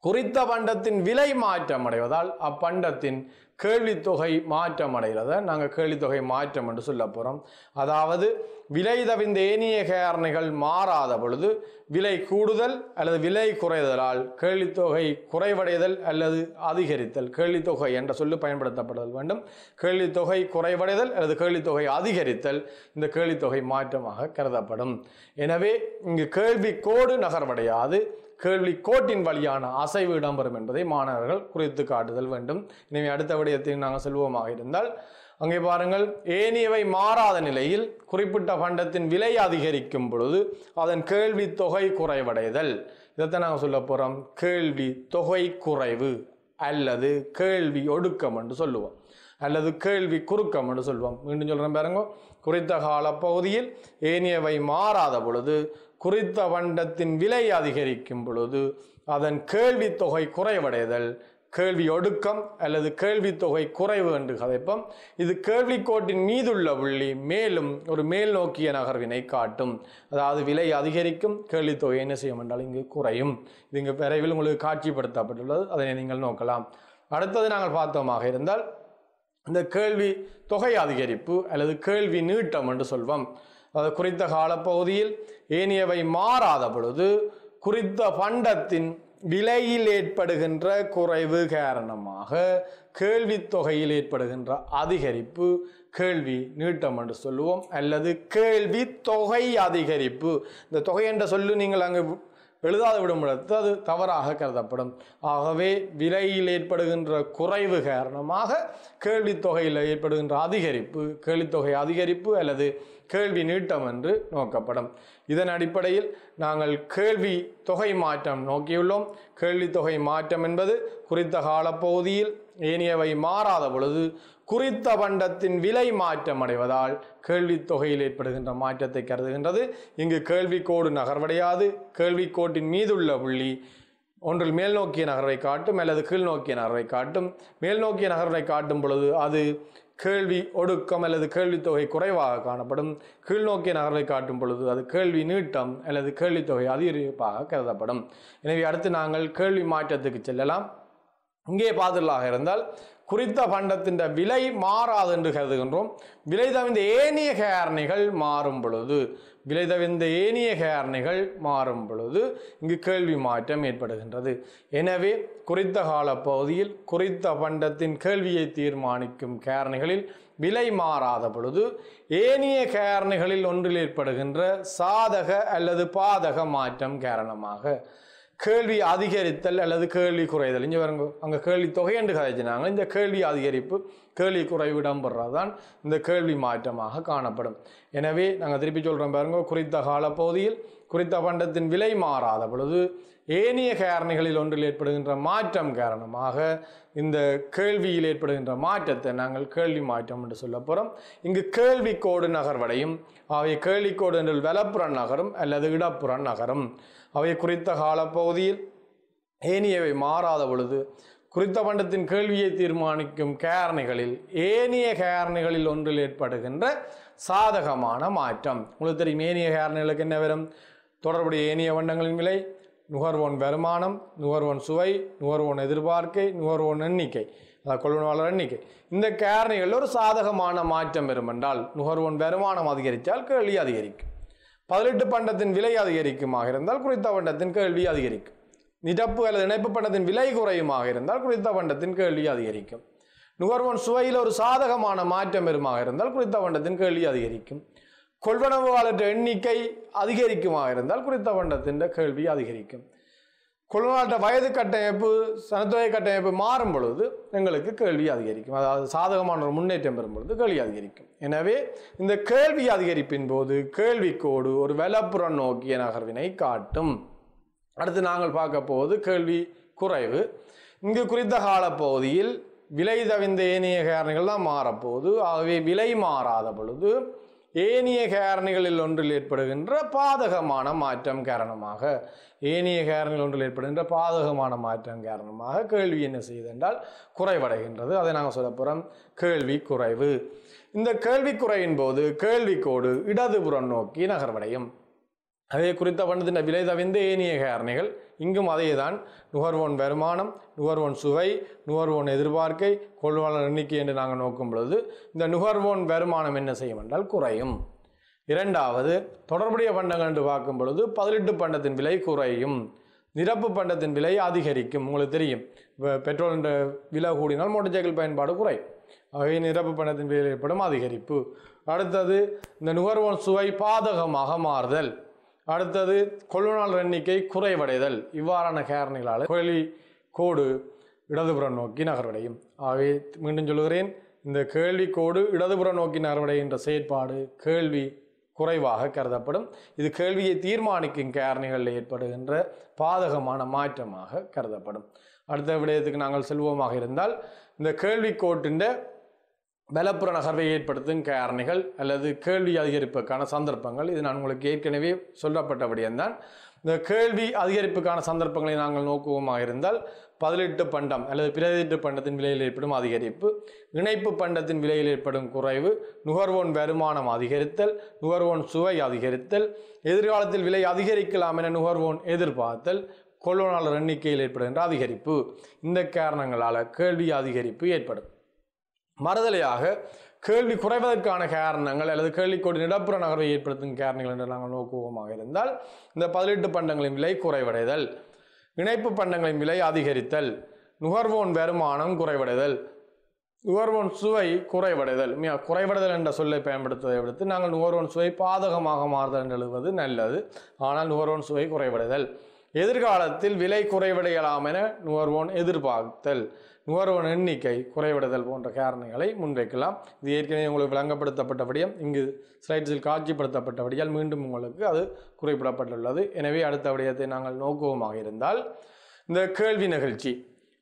குறித்த பண்டத்தின் விலை மாற்றம் அடைவதால் அப்பண்டத்தின் கேள்வித்தொகை மாற்றம் அடைகிறத நாங்கள் கேள்வித்தொகை மாற்றம் என்று சொல்ல போகிறோம் அதாவது விலை தவிந்த ஏனிய காரணிகள் மாறாத பொழுது விலை கூடுதல் அல்லது விலை குறைதலால் கேள்வித்தொகை குறைவடைதல் அல்லது அதிகரித்தல் கேள்வித்தொகை என்ற சொல்லு பயன்படுத்தப்படுதல் வேண்டும் கேள்வித்தொகை குறைவடைதல் அல்லது கேள்வித்தொகை அதிகரித்தல் இந்த கேள்வித்தொகை மாற்றமாக கருதப்படும் எனவே இங்கு கேள்வி கோடு நகர்வடையாது கேள்வி கோட்டின் வழியான அசைவு இடம்பெறும் என்பதை மாணவர்கள் குறித்து காட்டுதல் வேண்டும் இனிமே அடுத்த விடயத்தில் நாங்கள் செல்வோமாக இருந்தால் அங்கே பாருங்கள் ஏனியவை மாறாத நிலையில் குறிப்பிட்ட பண்டத்தின் விலை அதிகரிக்கும் பொழுது அதன் கேள்வி தொகை குறைவடைதல் இதைத்தான் நாங்கள் சொல்ல போகிறோம் கேள்வி தொகை குறைவு அல்லது கேள்வி ஒடுக்கம் என்று சொல்லுவோம் அல்லது கேள்வி குறுக்கம் என்று சொல்லுவோம் மீண்டும் சொல்கிறேன் பாருங்க குறித்த பகுதியில் ஏனியவை மாறாத பொழுது குறித்த வண்டத்தின் விலை அதிகரிக்கும் பொழுது அதன் கேள்வித்தொகை தொகை குறைவடைதல் கேள்வி ஒடுக்கம் அல்லது கேள்வித்தொகை தொகை குறைவு என்று கதைப்போம் இது கேள்விக்கோட்டின் மீதுள்ள புள்ளி மேலும் ஒரு மேல் நோக்கிய நகர்வினை காட்டும் அதாவது விலை அதிகரிக்கும் கேள்வித்தொகை என்ன செய்யும் என்றால் இங்கு குறையும் இது இங்கு விரைவில் உங்களுக்கு காட்சிப்படுத்தப்பட்டுள்ளது அதனை நீங்கள் நோக்கலாம் அடுத்தது நாங்கள் பார்த்தோமாக இருந்தால் இந்த கேள்வி தொகை அதிகரிப்பு அல்லது கேள்வி நீட்டம் என்று சொல்வோம் அது குறித்த காலப்பகுதியில் ஏனியவை மாறாத பொழுது குறித்த பண்டத்தின் விலையில் ஏற்படுகின்ற குறைவு காரணமாக கேள்வித்தொகையில் தொகையில் ஏற்படுகின்ற அதிகரிப்பு கேள்வி நீட்டம் என்று சொல்லுவோம் அல்லது கேள்வி தொகை அதிகரிப்பு இந்த தொகை என்ற சொல்லு நீங்கள் அங்கு எழுதாத விடும் பொழுது அது தவறாக கருதப்படும் ஆகவே விலையில் ஏற்படுகின்ற குறைவு காரணமாக கேள்வித்தொகையில் ஏற்படுகின்ற அதிகரிப்பு கேள்வித்தொகை அதிகரிப்பு அல்லது கேள்வி நீட்டம் என்று நோக்கப்படும் இதன் அடிப்படையில் நாங்கள் கேள்வி தொகை மாற்றம் நோக்கியுள்ளோம் கேள்வி தொகை மாற்றம் என்பது குறித்த காலப்பகுதியில் ஏனியவை மாறாத பொழுது குறித்த பண்டத்தின் விலை மாற்றம் அடைவதால் கேள்வித்தொகையில் ஏற்படுகின்ற மாற்றத்தை கருதுகின்றது இங்கு கேள்விக்கோடு நகர்வடையாது கேள்விக்கோட்டின் மீதுள்ள புள்ளி ஒன்றில் மேல் நோக்கிய நகர்வை காட்டும் அல்லது கீழ் நோக்கிய நகர்வை காட்டும் மேல் நோக்கிய நகர்வை காட்டும் பொழுது அது கேள்வி ஒடுக்கம் அல்லது கேள்வித்தொகை குறைவாக காணப்படும் கீழ்நோக்கிய நகர்வை காட்டும் பொழுது அது கேள்வி நீட்டம் அல்லது கேள்வித்தொகை அதிகரிப்பாக கருதப்படும் எனவே அடுத்து நாங்கள் கேள்வி மாற்றத்துக்கு செல்லலாம் இங்கே பாதுலாக இருந்தால் குறித்த பண்டத்தின் விலை மாறாது என்று கருதுகின்றோம் விலை தவிர்ந்த ஏனைய காரணிகள் மாறும் பொழுது கிளைதவிந்த ஏனிய ஏனைய காரணிகள் மாறும் பொழுது இங்கு கேள்வி மாற்றம் ஏற்படுகின்றது எனவே குறித்த கால பகுதியில் குறித்த பண்டத்தின் கேள்வியை தீர்மானிக்கும் காரணிகளில் விலை மாறாத பொழுது ஏனைய காரணிகளில் ஒன்றில் ஏற்படுகின்ற சாதக அல்லது பாதக மாற்றம் காரணமாக கேள்வி அதிகரித்தல் அல்லது கேள்வி குறைதல் இங்கே வரங்க அங்கே கேள்வி தொகையண்டு கதைச்சினாங்க இந்த கேள்வி அதிகரிப்பு கேள்வி குறைவு இடம்பெறதான் இந்த கேள்வி மாற்றமாக காணப்படும் எனவே நாங்கள் திருப்பி சொல்கிறோம் பாருங்க குறித்த காலப்பகுதியில் குறித்த பண்டத்தின் விலை மாறாத பொழுது ஏனைய காரணிகளில் ஒன்றில் ஏற்படுகின்ற மாற்றம் காரணமாக இந்த கேள்வியில் ஏற்படுகின்ற மாற்றத்தை நாங்கள் கேள்வி மாற்றம் என்று சொல்ல போகிறோம் இங்கு கேள்விக்கோடு நகர்வடையும் அவை கேள்விக்கோடு என்று வலப்புற நகரும் அல்லது இடப்புற நகரும் அவை குறித்த காலப்பகுதியில் ஏனியவை மாறாத பொழுது குறித்த பண்டத்தின் கேள்வியை தீர்மானிக்கும் கேரணிகளில் ஏனிய கேரணிகளில் ஒன்றில் ஏற்படுகின்ற சாதகமான மாற்றம் உங்களுக்கு தெரியும் ஏனிய கேரணிகளுக்கு என்ன வரும் தொடர்புடைய ஏனிய வண்டங்களின் விலை நுகர்வோன் வருமானம் நுகர்வோன் சுவை நுகர்வோன் எதிர்பார்க்கை நுகர்வோன் எண்ணிக்கை அதாவது கொள்வனாளர் எண்ணிக்கை இந்த கேரணிகளில் ஒரு சாதகமான மாற்றம் வரும் என்றால் நுகர்வோன் வருமானம் அதிகரித்தால் கேள்வி அதிகரிக்கும் பதிலெட்டு பண்டத்தின் விலை அதிகரிக்குமாக இருந்தால் குறித்த பண்டத்தின் கேள்வி அதிகரிக்கும் நிரப்பு அல்லது இணைப்பு பண்டத்தின் விலை குறையுமாக இருந்தால் குறித்த பண்டத்தின் கேள்வி அதிகரிக்கும் நுகர்வோன் சுவையில் ஒரு சாதகமான மாற்றம் பெறுமாக இருந்தால் குறித்த பண்டத்தின் கேள்வி அதிகரிக்கும் கொள்வனவு எண்ணிக்கை அதிகரிக்குமாக இருந்தால் குறித்த பண்டத்தின் கேள்வி அதிகரிக்கும் கொழுநாட்ட வயது கட்டமைப்பு சனத்தொகை கட்டமைப்பு மாறும் பொழுது எங்களுக்கு கேள்வி அதிகரிக்கும் அதாவது சாதகமான ஒரு முன்னேற்றம் பெறும் பொழுது கேள்வி அதிகரிக்கும் எனவே இந்த கேள்வி அதிகரிப்பின் போது கேள்விக்கோடு ஒரு வெலப்புற நோக்கிய நகர்வினை காட்டும் அடுத்து நாங்கள் பார்க்க போவது கேள்வி குறைவு இங்கு குறித்த காலப்பகுதியில் விலை தவிந்த ஏனைய காரணிகள் தான் மாறப்போகுது ஆகவே விலை மாறாத பொழுது ஏனிய காரணிகளில் ஒன்றில் ஏற்படுகின்ற பாதகமான மாற்றம் காரணமாக ஏனிய காரணிகள் ஒன்றில் ஏற்படுகின்ற பாதகமான மாற்றம் காரணமாக கேள்வி என்ன செய்யுது என்றால் குறைவடைகின்றது அதை நாங்கள் சொல்ல போகிறோம் கேள்வி குறைவு இந்த கேள்வி குறையின் போது கேள்விக்கோடு இடதுபுறம் நோக்கி நகர்வடையும் அதே குறித்த வண்ணத்தின் விலை தவிந்த ஏனிய காரணிகள் இங்கும் அதேதான் நுகர்வோன் வருமானம் நுகர்வோன் சுவை நுகர்வோன் எதிர்பார்க்கை கொள்வாளர் எண்ணிக்கை என்று நாங்கள் நோக்கும் பொழுது இந்த நுகர்வோன் வருமானம் என்ன செய்யும் என்றால் குறையும் இரண்டாவது தொடர்புடைய பண்டங்கள் என்று பார்க்கும் பொழுது பதிலெட்டு பண்டத்தின் விலை குறையும் நிரப்பு பண்டத்தின் விலை அதிகரிக்கும் உங்களுக்கு தெரியும் பெட்ரோல் என்ற விலை கூடினால் மோட்டார் சைக்கிள் பயன்பாடு குறையும் ஆகவே நிரப்பு பண்டத்தின் விலை ஏற்படும் அதிகரிப்பு அடுத்தது இந்த நுகர்வோன் சுவை பாதகமாக மாறுதல் அடுத்தது கொள்ளுநாள் எண்ணிக்கை குறைவடைதல் இவ்வாறான காரணிகளால் கோழி கோடு இடதுபுறம் நோக்கி நகர்வடையும் ஆகவே மீண்டும் சொல்கிறேன் இந்த கேள்வி கோடு இடதுபுறம் நோக்கி நகர்வடைகின்ற செயற்பாடு கேள்வி குறைவாக கருதப்படும் இது கேள்வியை தீர்மானிக்கும் காரணிகளில் ஏற்படுகின்ற பாதகமான மாற்றமாக கருதப்படும் அடுத்த விடயத்துக்கு நாங்கள் செல்வோமாக இருந்தால் இந்த கேள்வி கோட்டின் பலப்புற நகர்வை ஏற்படுத்தும் காரணிகள் அல்லது கேள்வி அதிகரிப்புக்கான சந்தர்ப்பங்கள் இது நான் உங்களுக்கு ஏற்கனவே சொல்லப்பட்டபடியந்தான் இந்த கேள்வி அதிகரிப்புக்கான சந்தர்ப்பங்களை நாங்கள் நோக்குவோமாக இருந்தால் பதிலீட்டு பண்டம் அல்லது பிரதியீட்டு பண்டத்தின் விலையில் ஏற்படும் அதிகரிப்பு இணைப்பு பண்டத்தின் விலையில் ஏற்படும் குறைவு நுகர்வோன் வருமானம் அதிகரித்தல் நுகர்வோன் சுவை அதிகரித்தல் எதிர்காலத்தில் விலை அதிகரிக்கலாம் என நுகர்வோன் எதிர்பார்த்தல் கொள்வனாளர் எண்ணிக்கையில் ஏற்படுகின்ற அதிகரிப்பு இந்த காரணங்களால் கேள்வி அதிகரிப்பு ஏற்படும் மறுதலையாக கேள்வி குறைவதற்கான காரணங்கள் அல்லது கேள்விக்கோடு இடப்புற நகர்வை ஏற்படுத்தும் காரணங்கள் என்று நாங்கள் நோக்குவோமாக இருந்தால் இந்த பதிலீட்டு பண்டங்களின் விலை குறைவடைதல் இணைப்பு பண்டங்களின் விலை அதிகரித்தல் நுகர்வோன் வருமானம் குறைவடைதல் நுகர்வோன் சுவை குறைவடைதல் குறைவடைதல் என்ற சொல்லை பயன்படுத்துவதை விடுத்து நாங்கள் நுகர்வோன் சுவை பாதகமாக மாறுதல் என்று எழுவது நல்லது ஆனால் நுகர்வோன் சுவை குறைவடைதல் எதிர்காலத்தில் விலை குறைவடையலாம் என நுகர்வோன் எதிர்பார்த்தல் நுகர்வோர் எண்ணிக்கை குறைவிடுதல் போன்ற காரணங்களை முன்வைக்கலாம் இது ஏற்கனவே உங்களுக்கு விளங்கப்படுத்தப்பட்டபடியும் இங்கு ஸ்லைட்ஸில் காட்சிப்படுத்தப்பட்டபடியால் மீண்டும் உங்களுக்கு அது குறிப்பிடப்பட்டுள்ளது எனவே அடுத்த விடயத்தை நாங்கள் நோக்குவோமாக இருந்தால் இந்த கேள்வி நிகழ்ச்சி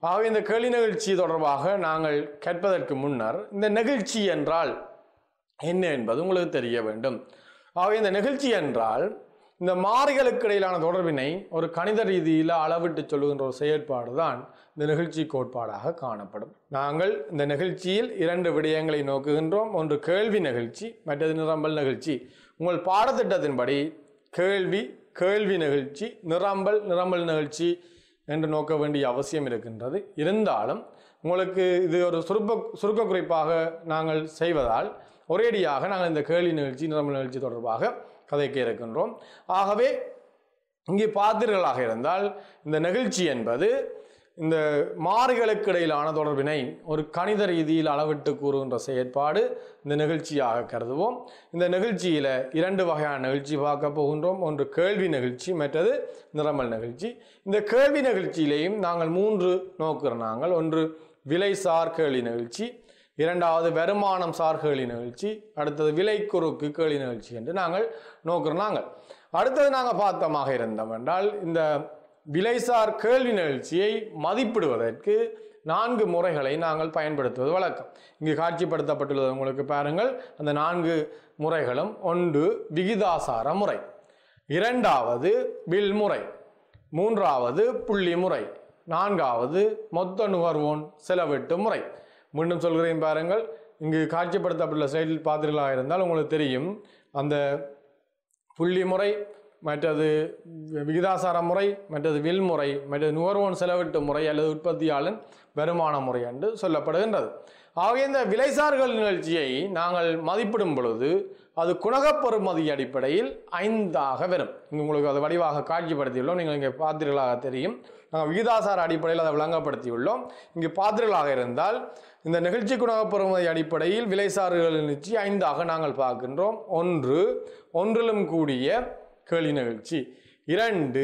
ஆகவே இந்த கேள்வி நிகழ்ச்சி தொடர்பாக நாங்கள் கேட்பதற்கு முன்னர் இந்த நிகழ்ச்சி என்றால் என்ன என்பது உங்களுக்கு தெரிய வேண்டும் ஆகவே இந்த நிகழ்ச்சி என்றால் இந்த மாறிகளுக்கு இடையிலான தொடர்பினை ஒரு கணித ரீதியில் அளவிட்டு சொல்லுகின்ற ஒரு செயற்பாடு தான் இந்த நிகழ்ச்சி கோட்பாடாக காணப்படும் நாங்கள் இந்த நிகழ்ச்சியில் இரண்டு விடயங்களை நோக்குகின்றோம் ஒன்று கேள்வி நிகழ்ச்சி மற்றது நிரம்பல் நிகழ்ச்சி உங்கள் பாடத்திட்டத்தின்படி கேள்வி கேள்வி நிகழ்ச்சி நிரம்பல் நிரம்பல் நிகழ்ச்சி என்று நோக்க வேண்டிய அவசியம் இருக்கின்றது இருந்தாலும் உங்களுக்கு இது ஒரு சுருப்ப சுருக்க குறிப்பாக நாங்கள் செய்வதால் ஒரேடியாக நாங்கள் இந்த கேள்வி நிகழ்ச்சி நிரம்பல் நிகழ்ச்சி தொடர்பாக கதைக்க இருக்கின்றோம் ஆகவே இங்கே பாத்திரர்களாக இருந்தால் இந்த நிகழ்ச்சி என்பது இந்த மாறுகளுக்கு இடையிலான தொடர்பினை ஒரு கணித ரீதியில் அளவிட்டு கூறுகின்ற செயற்பாடு இந்த நிகழ்ச்சியாக கருதுவோம் இந்த நிகழ்ச்சியில் இரண்டு வகையான நிகழ்ச்சி பார்க்க போகின்றோம் ஒன்று கேள்வி நிகழ்ச்சி மற்றது நிறமல் நிகழ்ச்சி இந்த கேள்வி நிகழ்ச்சியிலேயும் நாங்கள் மூன்று நோக்குற நாங்கள் ஒன்று விலை சார் கேள்வி நிகழ்ச்சி இரண்டாவது வருமானம் சார் கேள்வி நிகழ்ச்சி அடுத்தது விலை குறுக்கு கேள்வி நிகழ்ச்சி என்று நாங்கள் நோக்குறோம் நாங்கள் அடுத்தது நாங்கள் பார்த்தமாக இருந்தோம் என்றால் இந்த விலைசார் கேள்வி நிகழ்ச்சியை மதிப்பிடுவதற்கு நான்கு முறைகளை நாங்கள் பயன்படுத்துவது வழக்கம் இங்கு காட்சிப்படுத்தப்பட்டுள்ளது உங்களுக்கு பாருங்கள் அந்த நான்கு முறைகளும் ஒன்று விகிதாசார முறை இரண்டாவது வில் முறை மூன்றாவது புள்ளி முறை நான்காவது மொத்த நுகர்வோன் செலவிட்டு முறை மீண்டும் சொல்கிறேன் பாருங்கள் இங்கு காட்சிப்படுத்தப்பட்டுள்ள செயலில் பார்த்தீர்களாக இருந்தால் உங்களுக்கு தெரியும் அந்த புள்ளி முறை மற்றது விகிதாசார முறை மற்றது வில் முறை மற்றது நுகர்வோன் செலவிட்டு முறை அல்லது உற்பத்தியாளன் வருமான முறை என்று சொல்லப்படுகின்றது ஆகிய இந்த விலைசார்கள் நிகழ்ச்சியை நாங்கள் மதிப்பிடும் பொழுது அது குணகப்பெறுமதி அடிப்படையில் ஐந்தாக வரும் இங்கே உங்களுக்கு அது வடிவாக காட்சிப்படுத்தியுள்ளோம் நீங்கள் இங்கே பாத்திரிகளாக தெரியும் நாங்கள் விகிதாசார அடிப்படையில் அதை விளங்கப்படுத்தியுள்ளோம் இங்கே பாத்திரிகளாக இருந்தால் இந்த நிகழ்ச்சி குணகப்பெறுமதி அடிப்படையில் விலைசார்கள் நிகழ்ச்சி ஐந்தாக நாங்கள் பார்க்கின்றோம் ஒன்று ஒன்றிலும் கூடிய கேள்வி நிகழ்ச்சி இரண்டு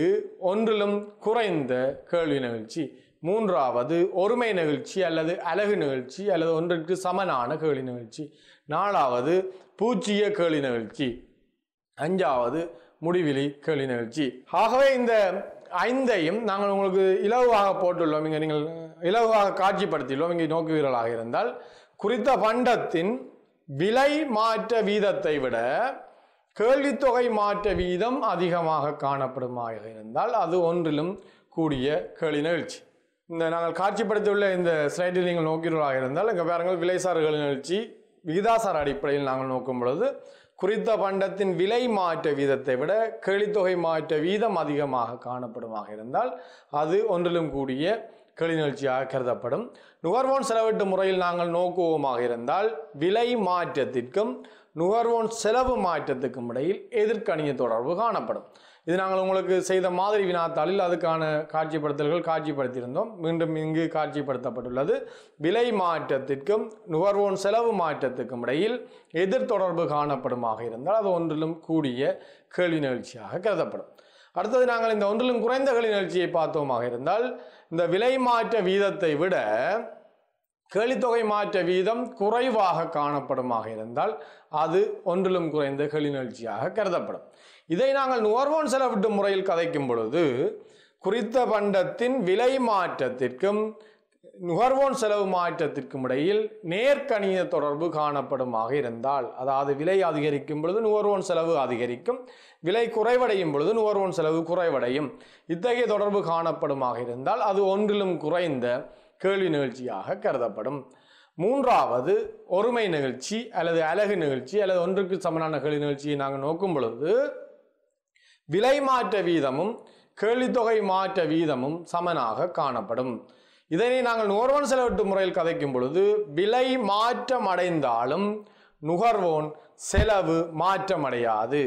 ஒன்றிலும் குறைந்த கேள்வி நிகழ்ச்சி மூன்றாவது ஒருமை நிகழ்ச்சி அல்லது அழகு நிகழ்ச்சி அல்லது ஒன்றிற்கு சமனான கேள்வி நிகழ்ச்சி நாலாவது பூச்சிய கேள்வி நிகழ்ச்சி அஞ்சாவது முடிவிலி கேள்வி நிகழ்ச்சி ஆகவே இந்த ஐந்தையும் நாங்கள் உங்களுக்கு இலவாக போட்டுள்ளோம் இங்கே நீங்கள் இலவாக காட்சிப்படுத்தியுள்ளோம் இங்கே நோக்குவீரலாக இருந்தால் குறித்த பண்டத்தின் விலை மாற்ற வீதத்தை விட கேள்வித்தொகை மாற்ற வீதம் அதிகமாக காணப்படுமாக இருந்தால் அது ஒன்றிலும் கூடிய கேள்வி நிகழ்ச்சி இந்த நாங்கள் காட்சிப்படுத்தியுள்ள இந்த ஸ்லைடில் நீங்கள் நோக்கிறவர்களாக இருந்தால் இங்கே பாருங்கள் விலைசார் கேள்வி நிகழ்ச்சி விகிதாசார அடிப்படையில் நாங்கள் நோக்கும் பொழுது குறித்த பண்டத்தின் விலை மாற்ற வீதத்தை விட கேளித்தொகை மாற்ற வீதம் அதிகமாக காணப்படுமாக இருந்தால் அது ஒன்றிலும் கூடிய கேள்வி நிகழ்ச்சியாக கருதப்படும் நுகர்வோன் செலவிட்டு முறையில் நாங்கள் நோக்குவோமாக இருந்தால் விலை மாற்றத்திற்கும் நுகர்வோன் செலவு மாற்றத்துக்கும் இடையில் எதிர்கணிய தொடர்பு காணப்படும் இது நாங்கள் உங்களுக்கு செய்த மாதிரி வினாத்தாளில் அதுக்கான காட்சிப்படுத்தல்கள் காட்சிப்படுத்தியிருந்தோம் மீண்டும் இங்கு காட்சிப்படுத்தப்பட்டுள்ளது விலை மாற்றத்திற்கும் நுகர்வோன் செலவு மாற்றத்துக்கும் இடையில் எதிர் தொடர்பு காணப்படுமாக இருந்தால் அது ஒன்றிலும் கூடிய கேள்வி நிகழ்ச்சியாக கருதப்படும் அடுத்தது நாங்கள் இந்த ஒன்றிலும் குறைந்த கல்வி நிகழ்ச்சியை பார்த்தோமாக இருந்தால் இந்த விலை மாற்ற வீதத்தை விட கேளித்தொகை மாற்ற வீதம் குறைவாக காணப்படுமாக இருந்தால் அது ஒன்றிலும் குறைந்த கெளிநழ்ச்சியாக கருதப்படும் இதை நாங்கள் நுகர்வோன் செலவிட்டு முறையில் கதைக்கும் பொழுது குறித்த பண்டத்தின் விலை மாற்றத்திற்கும் நுகர்வோன் செலவு மாற்றத்திற்கும் இடையில் நேர்கணிய தொடர்பு காணப்படுமாக இருந்தால் அதாவது விலை அதிகரிக்கும் பொழுது நுகர்வோன் செலவு அதிகரிக்கும் விலை குறைவடையும் பொழுது நுகர்வோன் செலவு குறைவடையும் இத்தகைய தொடர்பு காணப்படுமாக இருந்தால் அது ஒன்றிலும் குறைந்த கேள்வி நிகழ்ச்சியாக கருதப்படும் மூன்றாவது ஒருமை நிகழ்ச்சி அல்லது அழகு நிகழ்ச்சி அல்லது ஒன்றுக்கு சமனான கேள்வி நிகழ்ச்சியை நாங்கள் நோக்கும் பொழுது விலை மாற்ற வீதமும் கேள்வித்தொகை மாற்ற வீதமும் சமனாக காணப்படும் இதனை நாங்கள் நுகர்வோன் செலவிட்டு முறையில் கதைக்கும் பொழுது விலை மாற்றம் அடைந்தாலும் நுகர்வோன் செலவு மாற்றமடையாது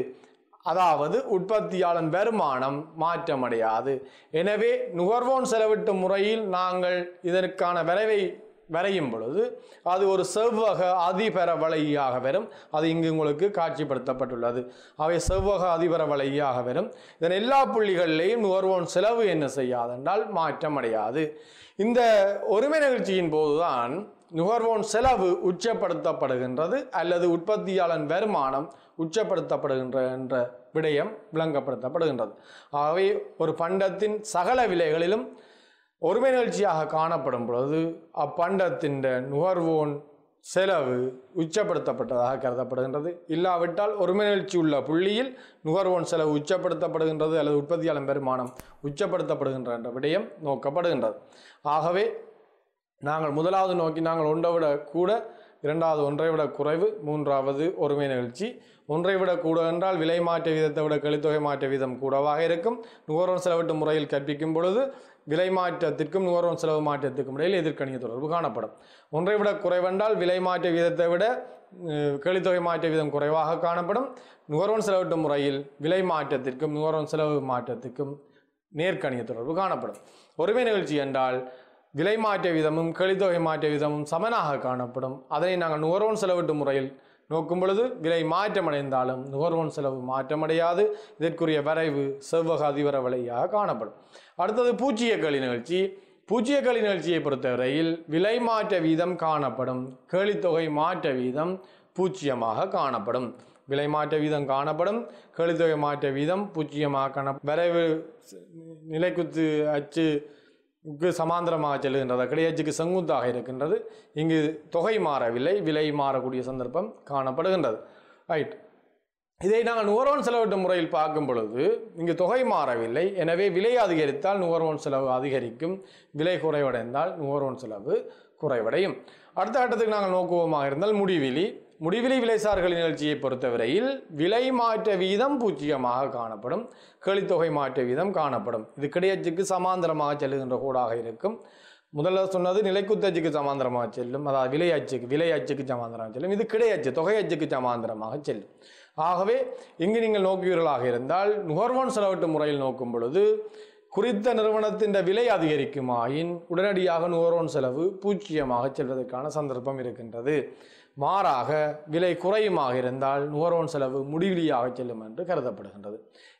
அதாவது உற்பத்தியாளன் வருமானம் மாற்றமடையாது எனவே நுகர்வோன் செலவிட்டு முறையில் நாங்கள் இதற்கான விரைவை வரையும் பொழுது அது ஒரு செவ்வக அதிபரவளையாக வரும் அது இங்கு உங்களுக்கு காட்சிப்படுத்தப்பட்டுள்ளது அவை செவ்வக அதிபரவளையாக வரும் இதன் எல்லா புள்ளிகளிலேயும் நுகர்வோன் செலவு என்ன செய்யாது என்றால் மாற்றம் அடையாது இந்த ஒருமை நிகழ்ச்சியின் போதுதான் நுகர்வோன் செலவு உச்சப்படுத்தப்படுகின்றது அல்லது உற்பத்தியாளன் வருமானம் உச்சப்படுத்தப்படுகின்ற என்ற விடயம் விளங்கப்படுத்தப்படுகின்றது ஆகவே ஒரு பண்டத்தின் சகல விலைகளிலும் ஒருமை நிகழ்ச்சியாக காணப்படும் பொழுது அப்பண்டத்தின் நுகர்வோன் செலவு உச்சப்படுத்தப்பட்டதாக கருதப்படுகின்றது இல்லாவிட்டால் ஒருமை நிகழ்ச்சி உள்ள புள்ளியில் நுகர்வோன் செலவு உச்சப்படுத்தப்படுகின்றது அல்லது உற்பத்தியாளர் பெருமானம் உச்சப்படுத்தப்படுகின்ற என்ற விடயம் நோக்கப்படுகின்றது ஆகவே நாங்கள் முதலாவது நோக்கி நாங்கள் ஒன்றை விட கூட இரண்டாவது ஒன்றை விட குறைவு மூன்றாவது ஒருமை நிகழ்ச்சி ஒன்றை விட கூட என்றால் விலை மாற்ற வீதத்தை விட கழித்தொகை மாற்ற வீதம் கூடவாக இருக்கும் நுகர்வோர் செலவிட்டு முறையில் கற்பிக்கும் பொழுது விலை மாற்றத்திற்கும் நுகர்வோர் செலவு மாற்றத்திற்கும் இடையில் எதிர்கணிய தொடர்பு காணப்படும் ஒன்றை விட குறைவென்றால் விலை மாற்ற வீதத்தை விட கழித்தொகை மாற்ற வீதம் குறைவாக காணப்படும் நுகர்வோர் செலவிட்டு முறையில் விலை மாற்றத்திற்கும் நுகர்வோர் செலவு மாற்றத்திற்கும் நேர்கணிய தொடர்பு காணப்படும் ஒருமை நிகழ்ச்சி என்றால் விலை மாற்ற வீதமும் கழித்தொகை மாற்ற வீதமும் சமனாக காணப்படும் அதனை நாங்கள் நுகர்வோன் செலவிட்டு முறையில் நோக்கும் பொழுது விலை மாற்றமடைந்தாலும் நுகர்வோன் செலவு மாற்றமடையாது இதற்குரிய வரைவு செவ்வக அதிவர விலையாக காணப்படும் அடுத்தது பூச்சியக்களி நிகழ்ச்சி பூச்சியக்களி நிகழ்ச்சியை பொறுத்தவரையில் விலை மாற்ற வீதம் காணப்படும் கேளித்தொகை மாற்ற வீதம் பூச்சியமாக காணப்படும் விலை மாற்ற வீதம் காணப்படும் கேளித்தொகை மாற்ற வீதம் பூச்சியமாக காண வரைவு நிலைக்குத்து அச்சு க்கு சமாந்தரமாக செல்லுகின்றது கிடையாச்சுக்கு செங்குத்தாக இருக்கின்றது இங்கு தொகை மாறவில்லை விலை மாறக்கூடிய சந்தர்ப்பம் காணப்படுகின்றது ரைட் இதை நாங்கள் நுகர்வோன் செலவிட்ட முறையில் பார்க்கும் பொழுது இங்கு தொகை மாறவில்லை எனவே விலை அதிகரித்தால் நுகர்வோன் செலவு அதிகரிக்கும் விலை குறைவடைந்தால் நுகர்வோன் செலவு குறைவடையும் அடுத்த கட்டத்துக்கு நாங்கள் நோக்குவோமாக இருந்தால் முடிவிலி முடிவிலி விலைசார்களின் நிகழ்ச்சியை பொறுத்தவரையில் விலை மாற்ற வீதம் பூஜ்ஜியமாக காணப்படும் கேளித்தொகை மாற்ற வீதம் காணப்படும் இது கிடையச்சுக்கு சமாந்தரமாக செல்லுகின்ற கூடாக இருக்கும் முதல்ல சொன்னது நிலைக்குத்தச்சுக்கு சமாந்தரமாக செல்லும் அதாவது விலை அச்சுக்கு விலை அச்சுக்கு சமாந்தரமாக செல்லும் இது கிடையாச்சு தொகை அச்சுக்கு சமாந்தரமாக செல்லும் ஆகவே இங்கு நீங்கள் நோக்குவீர்களாக இருந்தால் நுகர்வோன் செலவட்டு முறையில் நோக்கும் பொழுது குறித்த நிறுவனத்தின் விலை அதிகரிக்குமாயின் உடனடியாக நுகர்வோன் செலவு பூச்சியமாக செல்வதற்கான சந்தர்ப்பம் இருக்கின்றது மாறாக விலை குறையுமாக இருந்தால் நுகர்வோன் செலவு முடிவிலியாக செல்லும் என்று கருதப்படுகின்றது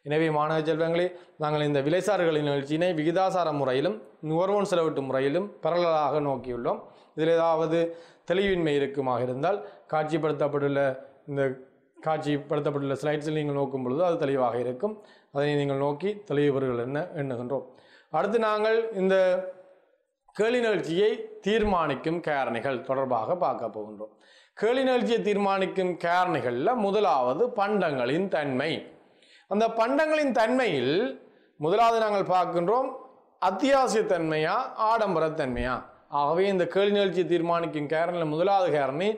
எனவே மாணவ செல்வங்களே நாங்கள் இந்த விலைசார்களின் நிகழ்ச்சியினை விகிதாசார முறையிலும் நுகர்வோன் செலவிட்டு முறையிலும் பரவலாக நோக்கியுள்ளோம் இதில் ஏதாவது தெளிவின்மை இருக்குமாக இருந்தால் காட்சிப்படுத்தப்பட்டுள்ள இந்த காட்சிப்படுத்தப்பட்டுள்ள ஸ்லைட்ஸில் நீங்கள் நோக்கும் பொழுது அது தெளிவாக இருக்கும் அதனை நீங்கள் நோக்கி தெளிவுபவர்கள் என்ன எண்ணுகின்றோம் அடுத்து நாங்கள் இந்த கேள்வி நிகழ்ச்சியை தீர்மானிக்கும் காரணிகள் தொடர்பாக பார்க்க போகின்றோம் கேளிநெழ்ச்சியை தீர்மானிக்கும் காரணிகளில் முதலாவது பண்டங்களின் தன்மை அந்த பண்டங்களின் தன்மையில் முதலாவது நாங்கள் பார்க்கின்றோம் அத்தியாவசியத்தன்மையா ஆடம்பரத்தன்மையா ஆகவே இந்த கேள்வி நிகழ்ச்சியை தீர்மானிக்கும் காரணில் முதலாவது காரணி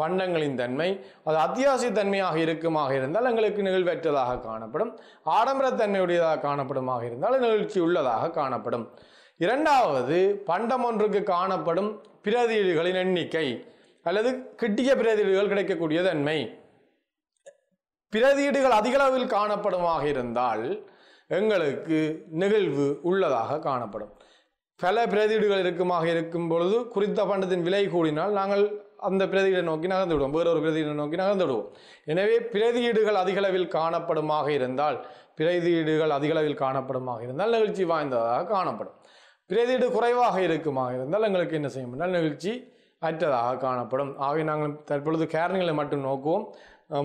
பண்டங்களின் தன்மை அது அத்தியாவசியத்தன்மையாக இருக்குமாக இருந்தால் எங்களுக்கு நிகழ்வற்றதாக காணப்படும் ஆடம்பரத்தன்மையுடையதாக காணப்படுமாக இருந்தால் நிகழ்ச்சி உள்ளதாக காணப்படும் இரண்டாவது பண்டம் ஒன்றுக்கு காணப்படும் பிரதிகளின் எண்ணிக்கை அல்லது கிட்டிய பிரதியீடுகள் கிடைக்கக்கூடிய தன்மை பிரதியீடுகள் அதிகளவில் காணப்படுமாக இருந்தால் எங்களுக்கு நிகழ்வு உள்ளதாக காணப்படும் பல பிரதீடுகள் இருக்குமாக இருக்கும் பொழுது குறித்த பண்டத்தின் விலை கூடினால் நாங்கள் அந்த பிரதியீடை நோக்கி நகர்ந்து விடுவோம் வேறொரு பிரதியீடை நோக்கி நகர்ந்து விடுவோம் எனவே பிரதியீடுகள் அதிகளவில் காணப்படுமாக இருந்தால் பிரதியீடுகள் அதிகளவில் காணப்படுமாக இருந்தால் நிகழ்ச்சி வாய்ந்ததாக காணப்படும் பிரதியீடு குறைவாக இருக்குமாக இருந்தால் எங்களுக்கு என்ன செய்ய முடியும் நிகழ்ச்சி அற்றதாக காணப்படும் ஆகவே நாங்கள் தற்பொழுது கேரணிகளை மட்டும் நோக்குவோம்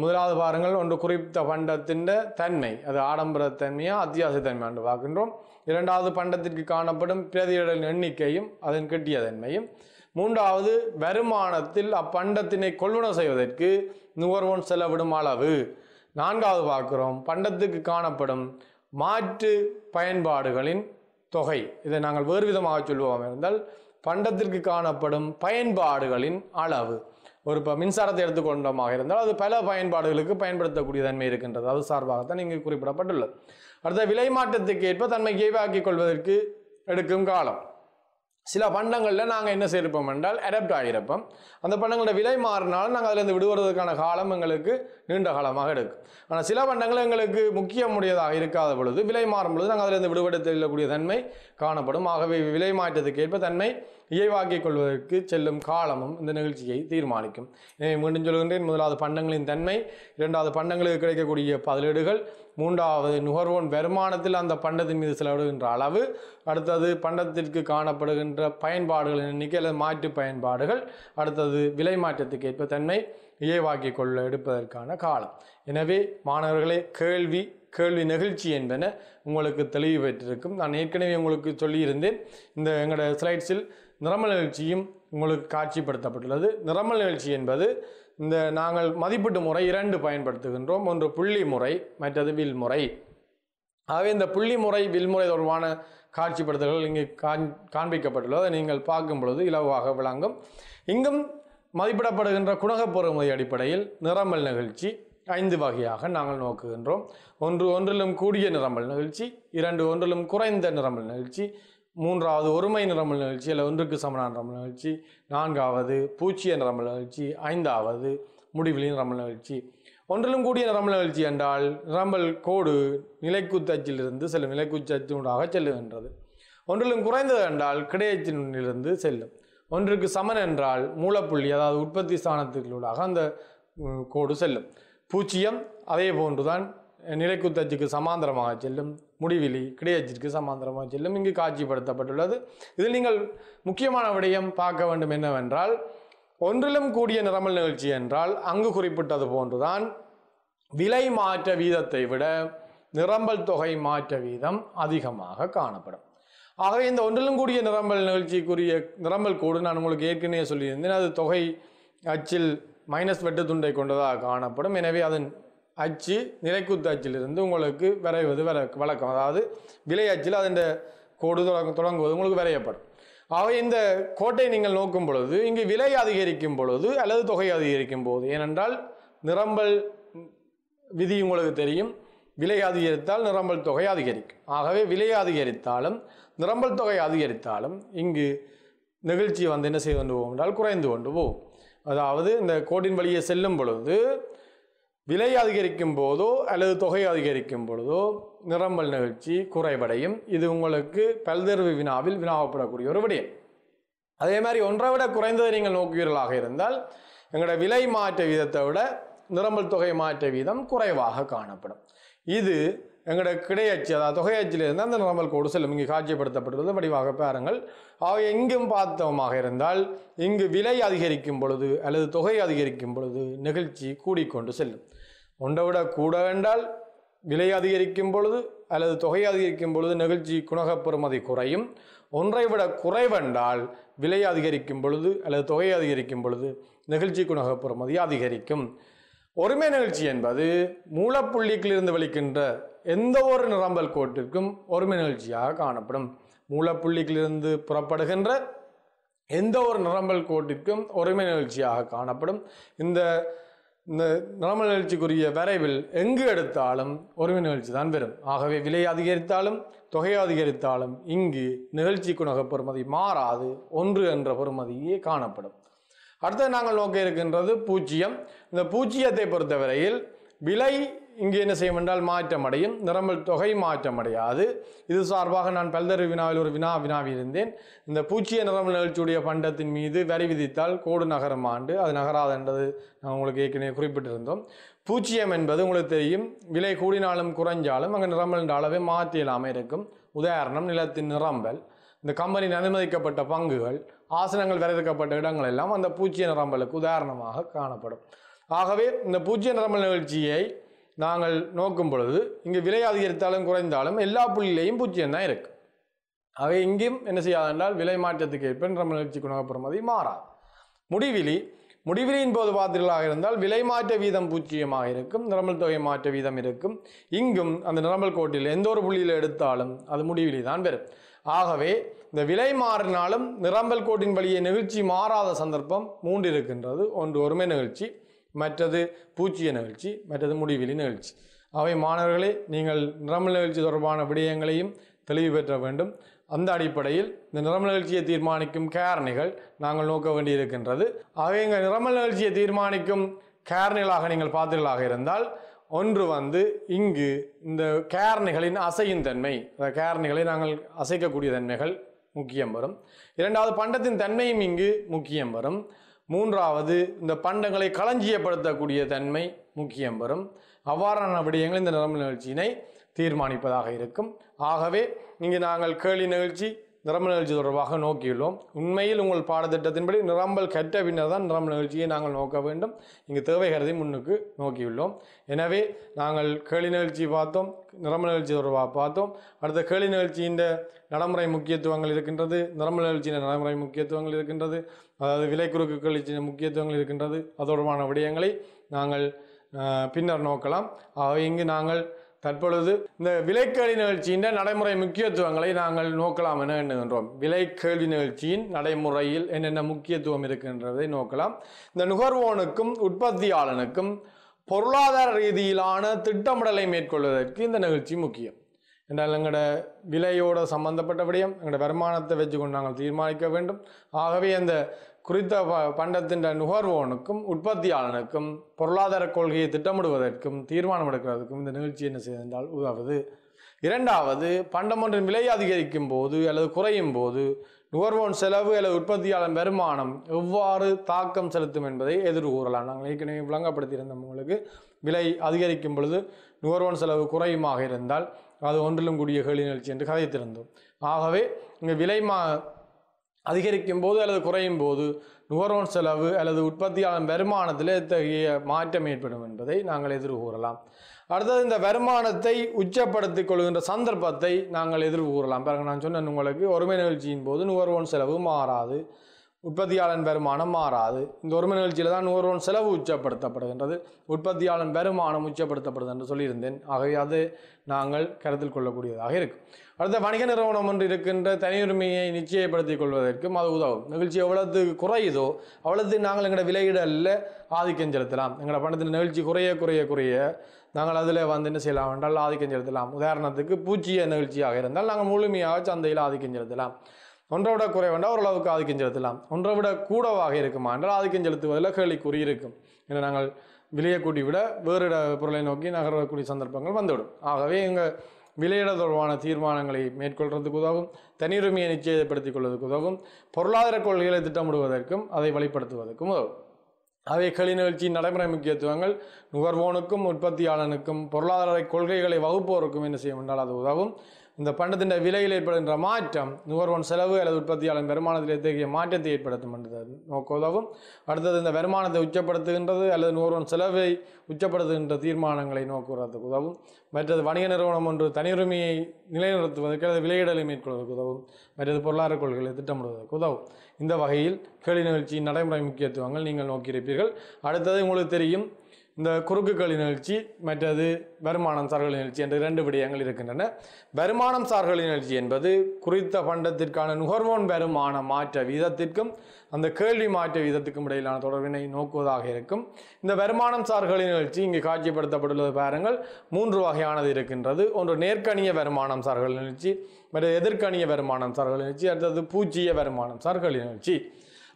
முதலாவது பாருங்கள் ஒன்று குறிப்பிட்ட பண்டத்தின் தன்மை அது ஆடம்பரத்தன்மையா அத்தியாவசியத்தன்மை என்று பார்க்கின்றோம் இரண்டாவது பண்டத்திற்கு காணப்படும் பிரதியிடல் எண்ணிக்கையும் அதன் கெட்டிய தன்மையும் மூன்றாவது வருமானத்தில் அப்பண்டத்தினை கொள்வனம் செய்வதற்கு நுகர்வோன் செலவிடும் அளவு நான்காவது பார்க்கிறோம் பண்டத்துக்கு காணப்படும் மாற்று பயன்பாடுகளின் தொகை இதை நாங்கள் வேறு விதமாக சொல்லுவோம் இருந்தால் பண்டத்திற்கு காணப்படும் பயன்பாடுகளின் அளவு ஒரு இப்போ மின்சாரத்தை எடுத்துக்கொண்டோமாக இருந்தால் அது பல பயன்பாடுகளுக்கு பயன்படுத்தக்கூடிய தன்மை இருக்கின்றது அது சார்பாகத்தான் இங்கு குறிப்பிடப்பட்டுள்ளது அடுத்த விலை மாற்றத்துக்கு ஏற்ப தன்மை கேவாக்கிக் கொள்வதற்கு எடுக்கும் காலம் சில பண்டங்களில் நாங்கள் என்ன செய்திருப்போம் என்றால் அடாப்ட் ஆகியிருப்போம் அந்த பண்டங்களோட விலை மாறினாலும் நாங்கள் அதிலிருந்து விடுவதற்கான காலம் எங்களுக்கு நீண்ட காலமாக இருக்கும் ஆனால் சில பண்டங்கள் எங்களுக்கு முக்கியமுடையதாக இருக்காத பொழுது விலை மாறும் பொழுது நாங்கள் அதிலிருந்து விடுபடுத்த தன்மை காணப்படும் ஆகவே விலை மாற்றத்துக்கு ஏற்ப தன்மை இயைவாக்கிக் கொள்வதற்கு செல்லும் காலமும் இந்த நிகழ்ச்சியை தீர்மானிக்கும் எனவே மீண்டும் சொல்கின்றேன் முதலாவது பண்டங்களின் தன்மை இரண்டாவது பண்டங்களுக்கு கிடைக்கக்கூடிய பதிலீடுகள் மூன்றாவது நுகர்வோன் வருமானத்தில் அந்த பண்டத்தின் மீது செலவிடுகின்ற அளவு அடுத்தது பண்டத்திற்கு காணப்படுகின்ற பயன்பாடுகளின் எண்ணிக்கை அல்லது மாற்று பயன்பாடுகள் அடுத்தது விலை மாற்றத்துக்கு ஏற்ப தன்மை இயைவாக்கிக் கொள்ள எடுப்பதற்கான காலம் எனவே மாணவர்களே கேள்வி கேள்வி நிகழ்ச்சி என்பன உங்களுக்கு தெளிவு பெற்றிருக்கும் நான் ஏற்கனவே உங்களுக்கு சொல்லியிருந்தேன் இந்த எங்களோட ஸ்லைட்ஸில் நிறமல் நிகழ்ச்சியும் உங்களுக்கு காட்சிப்படுத்தப்பட்டுள்ளது நிறமல் நிகழ்ச்சி என்பது இந்த நாங்கள் மதிப்பீட்டு முறை இரண்டு பயன்படுத்துகின்றோம் ஒன்று புள்ளி முறை மற்றது வில் முறை ஆகவே இந்த புள்ளி முறை வில்முறை தொடர்பான காட்சிப்படுத்தல்கள் இங்கு காண்பிக்கப்பட்டுள்ளது நீங்கள் பார்க்கும் பொழுது இலவாக விளங்கும் இங்கும் மதிப்பிடப்படுகின்ற குணக பொறுமதி அடிப்படையில் நிறமல் நிகழ்ச்சி ஐந்து வகையாக நாங்கள் நோக்குகின்றோம் ஒன்று ஒன்றிலும் கூடிய நிறமல் நிகழ்ச்சி இரண்டு ஒன்றிலும் குறைந்த நிறமல் நிகழ்ச்சி மூன்றாவது ஒருமை நிறமல் நிகழ்ச்சி அல்ல ஒன்றுக்கு சமனான நிறமல் நிகழ்ச்சி நான்காவது பூச்சிய நிறமல் நிகழ்ச்சி ஐந்தாவது முடிவிலி நிறமல் நிகழ்ச்சி ஒன்றிலும் கூடிய நிறமல் நிகழ்ச்சி என்றால் நிரம்பல் கோடு நிலைக்குத்தச்சிலிருந்து செல்லும் நிலைக்குச்சத்தினூடாக செல்லுகின்றது ஒன்றிலும் குறைந்தது என்றால் கிடையத்தினிலிருந்து செல்லும் ஒன்றுக்கு சமன் என்றால் மூலப்புள்ளி அதாவது உற்பத்தி ஸ்தானத்துக்களூடாக அந்த கோடு செல்லும் பூச்சியம் அதே போன்றுதான் நிலைக்குத்தச்சுக்கு சமாந்தரமாக செல்லும் முடிவிலி கிடையச்சிற்கு சமாந்தரமாக செல்லும் இங்கு காட்சிப்படுத்தப்பட்டுள்ளது இதில் நீங்கள் முக்கியமான விடயம் பார்க்க வேண்டும் என்னவென்றால் ஒன்றிலும் கூடிய நிறமல் நிகழ்ச்சி என்றால் அங்கு குறிப்பிட்டது போன்றுதான் விலை மாற்ற வீதத்தை விட நிரம்பல் தொகை மாற்ற வீதம் அதிகமாக காணப்படும் ஆகவே இந்த ஒன்றிலும் கூடிய நிரம்பல் நிகழ்ச்சிக்குரிய நிரம்பல் கூடு நான் உங்களுக்கு ஏற்கனவே சொல்லியிருந்தேன் அது தொகை அச்சில் மைனஸ் வெட்டு துண்டை கொண்டதாக காணப்படும் எனவே அதன் அச்சு நிலைக்குத்து அச்சிலிருந்து உங்களுக்கு விரைவது விர வழக்கம் அதாவது விலை அச்சில் அதன் கோடு தொடங்க தொடங்குவது உங்களுக்கு விரையப்படும் ஆக இந்த கோட்டை நீங்கள் நோக்கும் பொழுது இங்கு விலை அதிகரிக்கும் பொழுது அல்லது தொகை அதிகரிக்கும் போது ஏனென்றால் நிரம்பல் விதி உங்களுக்கு தெரியும் விலை அதிகரித்தால் நிரம்பல் தொகை அதிகரிக்கும் ஆகவே விலை அதிகரித்தாலும் நிரம்பல் தொகை அதிகரித்தாலும் இங்கு நிகழ்ச்சி வந்து என்ன செய்து கொண்டு போகும் என்றால் குறைந்து கொண்டு போகும் அதாவது இந்த கோட்டின் வழியே செல்லும் பொழுது விலை அதிகரிக்கும் போதோ அல்லது தொகை அதிகரிக்கும் பொழுதோ நிரம்பல் நிகழ்ச்சி குறைவடையும் இது உங்களுக்கு பல்தேர்வு வினாவில் வினாவப்படக்கூடிய ஒரு விடயம் அதே மாதிரி ஒன்றை விட குறைந்ததை நீங்கள் நோக்குவீர்களாக இருந்தால் எங்களோட விலை மாற்ற வீதத்தை விட நிரம்பல் தொகை மாற்ற வீதம் குறைவாக காணப்படும் இது எங்களோட கிடையச்சு அதாவது தொகையச்சிலிருந்து அந்த நிரம்பல் கோடு செல்லும் இங்கு காட்சிப்படுத்தப்பட்டுள்ளது வடிவாக பாருங்கள் அவை எங்கும் பார்த்தவமாக இருந்தால் இங்கு விலை அதிகரிக்கும் பொழுது அல்லது தொகை அதிகரிக்கும் பொழுது நிகழ்ச்சி கூடிக்கொண்டு செல்லும் ஒன்றை விட கூட என்றால் விலை அதிகரிக்கும் பொழுது அல்லது தொகை அதிகரிக்கும் பொழுது நிகழ்ச்சி குணகப்பெறுமதி குறையும் ஒன்றை விட குறைவென்றால் விலை அதிகரிக்கும் பொழுது அல்லது தொகை அதிகரிக்கும் பொழுது நிகழ்ச்சி குணகப்பெறுமதி அதிகரிக்கும் ஒருமை நிகழ்ச்சி என்பது மூலப்புள்ளிக்கிலிருந்து வலிக்கின்ற எந்த ஒரு நிரம்பல் கோட்டிற்கும் ஒருமை நிகழ்ச்சியாக காணப்படும் மூலப்புள்ளிக்கிலிருந்து புறப்படுகின்ற எந்த ஒரு நிரம்பல் கோட்டிற்கும் ஒருமை நிகழ்ச்சியாக காணப்படும் இந்த இந்த நிரம்பல் நிகழ்ச்சிக்குரிய வரைவில் எங்கு எடுத்தாலும் ஒருமை நிகழ்ச்சி தான் பெறும் ஆகவே விலை அதிகரித்தாலும் தொகை அதிகரித்தாலும் இங்கு நிகழ்ச்சி குணக பொறுமதி மாறாது ஒன்று என்ற பொறுமதியே காணப்படும் அடுத்து நாங்கள் நோக்க இருக்கின்றது பூஜ்ஜியம் இந்த பூஜ்ஜியத்தை பொறுத்தவரையில் விலை இங்கே என்ன செய்யும் என்றால் மாற்றமடையும் நிரம்பல் தொகை மாற்றமடையாது இது சார்பாக நான் பல்தரு வினாவில் ஒரு வினா வினாவி இருந்தேன் இந்த பூச்சிய நிரம்பல் நிகழ்ச்சியுடைய பண்டத்தின் மீது வரி விதித்தால் கோடு நகரம் ஆண்டு அது நகராது என்றது நான் உங்களுக்கு ஏற்கனவே குறிப்பிட்டிருந்தோம் பூச்சியம் என்பது உங்களுக்கு தெரியும் விலை கூடினாலும் குறைஞ்சாலும் அங்கே நிரம்பல் என்ற அளவே மாற்றியலாமல் இருக்கும் உதாரணம் நிலத்தின் நிரம்பல் இந்த கம்பெனியின் அனுமதிக்கப்பட்ட பங்குகள் ஆசனங்கள் வரையறுக்கப்பட்ட இடங்கள் எல்லாம் அந்த பூஜ்ய நிறம்பலுக்கு உதாரணமாக காணப்படும் ஆகவே இந்த பூஜ்ய நிறம்பல் நிகழ்ச்சியை நாங்கள் நோக்கும் பொழுது இங்கே விலை அதிகரித்தாலும் குறைந்தாலும் எல்லா புள்ளியிலையும் பூஜ்ஜியம் தான் இருக்குது அவை இங்கேயும் என்ன செய்யாது என்றால் விலை மாற்றத்துக்கு ஏற்ப நிறம்பல் நிகழ்ச்சி குணகப்படும் மாறாது முடிவிலி முடிவிலியின் போது பாத்திரலாக இருந்தால் விலை மாற்ற வீதம் பூஜ்ஜியமாக இருக்கும் நிரம்பல் தொகை மாற்ற வீதம் இருக்கும் இங்கும் அந்த நிரம்பல் கோட்டில் எந்த ஒரு புள்ளியில் எடுத்தாலும் அது முடிவிலி தான் பெறும் ஆகவே இந்த விலை மாறினாலும் நிரம்பல் கோட்டின் வழியே நிகழ்ச்சி மாறாத சந்தர்ப்பம் மூன்று இருக்கின்றது ஒன்று ஒருமை நிகழ்ச்சி மற்றது பூச்சிய நிகழ்ச்சி மற்றது முடிவிலி நிகழ்ச்சி அவை மாணவர்களே நீங்கள் நிரம்பல் நிகழ்ச்சி தொடர்பான விடயங்களையும் தெளிவு பெற்ற வேண்டும் அந்த அடிப்படையில் இந்த நிறம நிகழ்ச்சியை தீர்மானிக்கும் காரணிகள் நாங்கள் நோக்க வேண்டியிருக்கின்றது ஆகவே இங்கே நிறம நிகழ்ச்சியை தீர்மானிக்கும் காரணிகளாக நீங்கள் பார்த்தீர்களாக இருந்தால் ஒன்று வந்து இங்கு இந்த கேரணிகளின் அசையும் தன்மை இந்த கேரணிகளை நாங்கள் அசைக்கக்கூடிய தன்மைகள் முக்கியம் வரும் இரண்டாவது பண்டத்தின் தன்மையும் இங்கு முக்கியம் வரும் மூன்றாவது இந்த பண்டங்களை களஞ்சியப்படுத்தக்கூடிய தன்மை முக்கியம் வரும் அவ்வாறான விடயங்கள் இந்த நிறமல் நிகழ்ச்சியினை தீர்மானிப்பதாக இருக்கும் ஆகவே இங்கு நாங்கள் கேள்வி நிகழ்ச்சி நிரம்ப நிகழ்ச்சி தொடர்பாக நோக்கியுள்ளோம் உண்மையில் உங்கள் பாடத்திட்டத்தின்படி நிரம்பல் கற்ற பின்னர் தான் நிரம்ப நிகழ்ச்சியை நாங்கள் நோக்க வேண்டும் இங்கு தேவை கருதி முன்னுக்கு நோக்கியுள்ளோம் எனவே நாங்கள் கேள்வி நிகழ்ச்சி பார்த்தோம் நிரம்ப நிகழ்ச்சி தொடர்பாக பார்த்தோம் அடுத்த கேள்வி நிகழ்ச்சியின் நடைமுறை முக்கியத்துவங்கள் இருக்கின்றது நிரம்ப நிகழ்ச்சியின் நடைமுறை முக்கியத்துவங்கள் இருக்கின்றது அதாவது விலை குறுக்கு கேள்விச்சியின் முக்கியத்துவங்கள் இருக்கின்றது அதோடமான விடயங்களை நாங்கள் பின்னர் நோக்கலாம் ஆகவே இங்கு நாங்கள் தற்பொழுது இந்த விலைக்கேள்வி நிகழ்ச்சியின் நடைமுறை முக்கியத்துவங்களை நாங்கள் நோக்கலாம் என எண்ணுகின்றோம் கேள்வி நிகழ்ச்சியின் நடைமுறையில் என்னென்ன முக்கியத்துவம் இருக்கின்றதை நோக்கலாம் இந்த நுகர்வோனுக்கும் உற்பத்தியாளனுக்கும் பொருளாதார ரீதியிலான திட்டமிடலை மேற்கொள்வதற்கு இந்த நிகழ்ச்சி முக்கியம் என்றால் எங்களோட விலையோடு சம்பந்தப்பட்ட விடயம் எங்களோட வருமானத்தை வச்சுக்கொண்டு நாங்கள் தீர்மானிக்க வேண்டும் ஆகவே அந்த குறித்த பண்டத்தின் நுகர்வோனுக்கும் உற்பத்தியாளனுக்கும் பொருளாதார கொள்கையை திட்டமிடுவதற்கும் தீர்மானம் எடுக்கிறதுக்கும் இந்த நிகழ்ச்சி என்ன செய்தால் உதவுது இரண்டாவது பண்டம் ஒன்றின் விலை அதிகரிக்கும் போது அல்லது குறையும் போது நுகர்வோன் செலவு அல்லது உற்பத்தியாளன் வருமானம் எவ்வாறு தாக்கம் செலுத்தும் என்பதை எதிர்கூறலாம் நாங்கள் ஏற்கனவே விளங்கப்படுத்தியிருந்தோம் உங்களுக்கு விலை அதிகரிக்கும் பொழுது நுகர்வோன் செலவு குறையுமாக இருந்தால் அது ஒன்றிலும் கூடிய கேள்வி நிகழ்ச்சி என்று கதைத்திருந்தோம் ஆகவே இங்கே விலை மா அதிகரிக்கும் போது அல்லது குறையும் போது நுகர்வோன் செலவு அல்லது உற்பத்தியாளர் வருமானத்தில் இத்தகைய மாற்றம் ஏற்படும் என்பதை நாங்கள் எதிர்கூறலாம் அடுத்தது இந்த வருமானத்தை உச்சப்படுத்திக் கொள்கின்ற சந்தர்ப்பத்தை நாங்கள் எதிர்கூறலாம் பிறகு நான் சொன்னேன் உங்களுக்கு ஒருமை நிகழ்ச்சியின் போது நுகர்வோன் செலவு மாறாது உற்பத்தியாளன் வருமானம் மாறாது இந்த ஒருமை நிகழ்ச்சியில் தான் நுகர்வோன் செலவு உச்சப்படுத்தப்படுகின்றது உற்பத்தியாளன் வருமானம் உச்சப்படுத்தப்படுது என்று சொல்லியிருந்தேன் ஆகவே அது நாங்கள் கருத்தில் கொள்ளக்கூடியதாக இருக்குது அடுத்த வணிக நிறுவனம் ஒன்று இருக்கின்ற தனியுரிமையை நிச்சயப்படுத்திக் கொள்வதற்கும் அது உதவும் நிகழ்ச்சி எவ்வளவு குறையுதோ அவ்வளவு நாங்கள் எங்களோட விலையிடலில் ஆதிக்கம் செலுத்தலாம் எங்களோட பணத்தில் நிகழ்ச்சி குறைய குறைய குறைய நாங்கள் அதில் வந்து என்ன செய்யலாம் என்றால் ஆதிக்கம் செலுத்தலாம் உதாரணத்துக்கு பூச்சிய நிகழ்ச்சியாக இருந்தால் நாங்கள் முழுமையாக சந்தையில் ஆதிக்கம் செலுத்தலாம் ஒன்றை விட குறைவென்றால் ஓரளவுக்கு ஆதிக்கம் செலுத்தலாம் ஒன்றை விட கூடவாக இருக்குமா என்றால் ஆதிக்கம் செலுத்துவதில் கேள்விக்குறி இருக்கும் என நாங்கள் விலையை கூட்டி விட வேறு பொருளை நோக்கி நகரக்கூடிய சந்தர்ப்பங்கள் வந்துவிடும் ஆகவே எங்கள் விலையிட தொடர்பான தீர்மானங்களை மேற்கொள்வதற்கு உதவும் தனியுரிமையை நிச்சயப்படுத்திக் கொள்வதற்கு உதவும் பொருளாதார கொள்கைகளை திட்டமிடுவதற்கும் அதை வழிப்படுத்துவதற்கும் உதவும் கழி நிகழ்ச்சியின் நடைமுறை முக்கியத்துவங்கள் நுகர்வோனுக்கும் உற்பத்தியாளனுக்கும் பொருளாதார கொள்கைகளை வகுப்போருக்கும் என்ன செய்யும் என்றால் அது உதவும் இந்த பண்டத்தின் விலையில் ஏற்படுகின்ற மாற்றம் நுகர்வோன் செலவு அல்லது உற்பத்தியாளர் வருமானத்தில் எத்தகைய மாற்றத்தை ஏற்படுத்தும் என்றது நோக்க உதவும் அடுத்தது இந்த வருமானத்தை உச்சப்படுத்துகின்றது அல்லது நுகர்வோன் செலவை உச்சப்படுத்துகின்ற தீர்மானங்களை நோக்குவதற்கு உதவும் மற்றது வணிக நிறுவனம் ஒன்று தனியுரிமையை நிலைநிறுத்துவதற்கு அல்லது விலையிடலை மேற்கொள்வதற்கு உதவும் மற்றது பொருளாதார கொள்கைகளை திட்டமிடுவதற்கு உதவும் இந்த வகையில் கேள்வி நிகழ்ச்சியின் நடைமுறை முக்கியத்துவங்கள் நீங்கள் நோக்கியிருப்பீர்கள் அடுத்தது உங்களுக்கு தெரியும் இந்த குறுக்குக்களி நிகழ்ச்சி மற்றது வருமானம் சார்களின் நிகழ்ச்சி என்ற இரண்டு விடயங்கள் இருக்கின்றன வருமானம் சார்களின் நிகழ்ச்சி என்பது குறித்த பண்டத்திற்கான நுகர்வோன் வருமான மாற்ற வீதத்திற்கும் அந்த கேள்வி மாற்ற வீதத்துக்கும் இடையிலான தொடர்பினை நோக்குவதாக இருக்கும் இந்த வருமானம் சார்களின் நிகழ்ச்சி இங்கு காட்சிப்படுத்தப்பட்டுள்ளது பாருங்கள் மூன்று வகையானது இருக்கின்றது ஒன்று நேர்கணிய வருமானம் சார்கள் நிகழ்ச்சி மற்ற எதிர்கணிய வருமானம் சார்கள் நிகழ்ச்சி அடுத்தது பூச்சிய வருமானம் சார்களின் நிகழ்ச்சி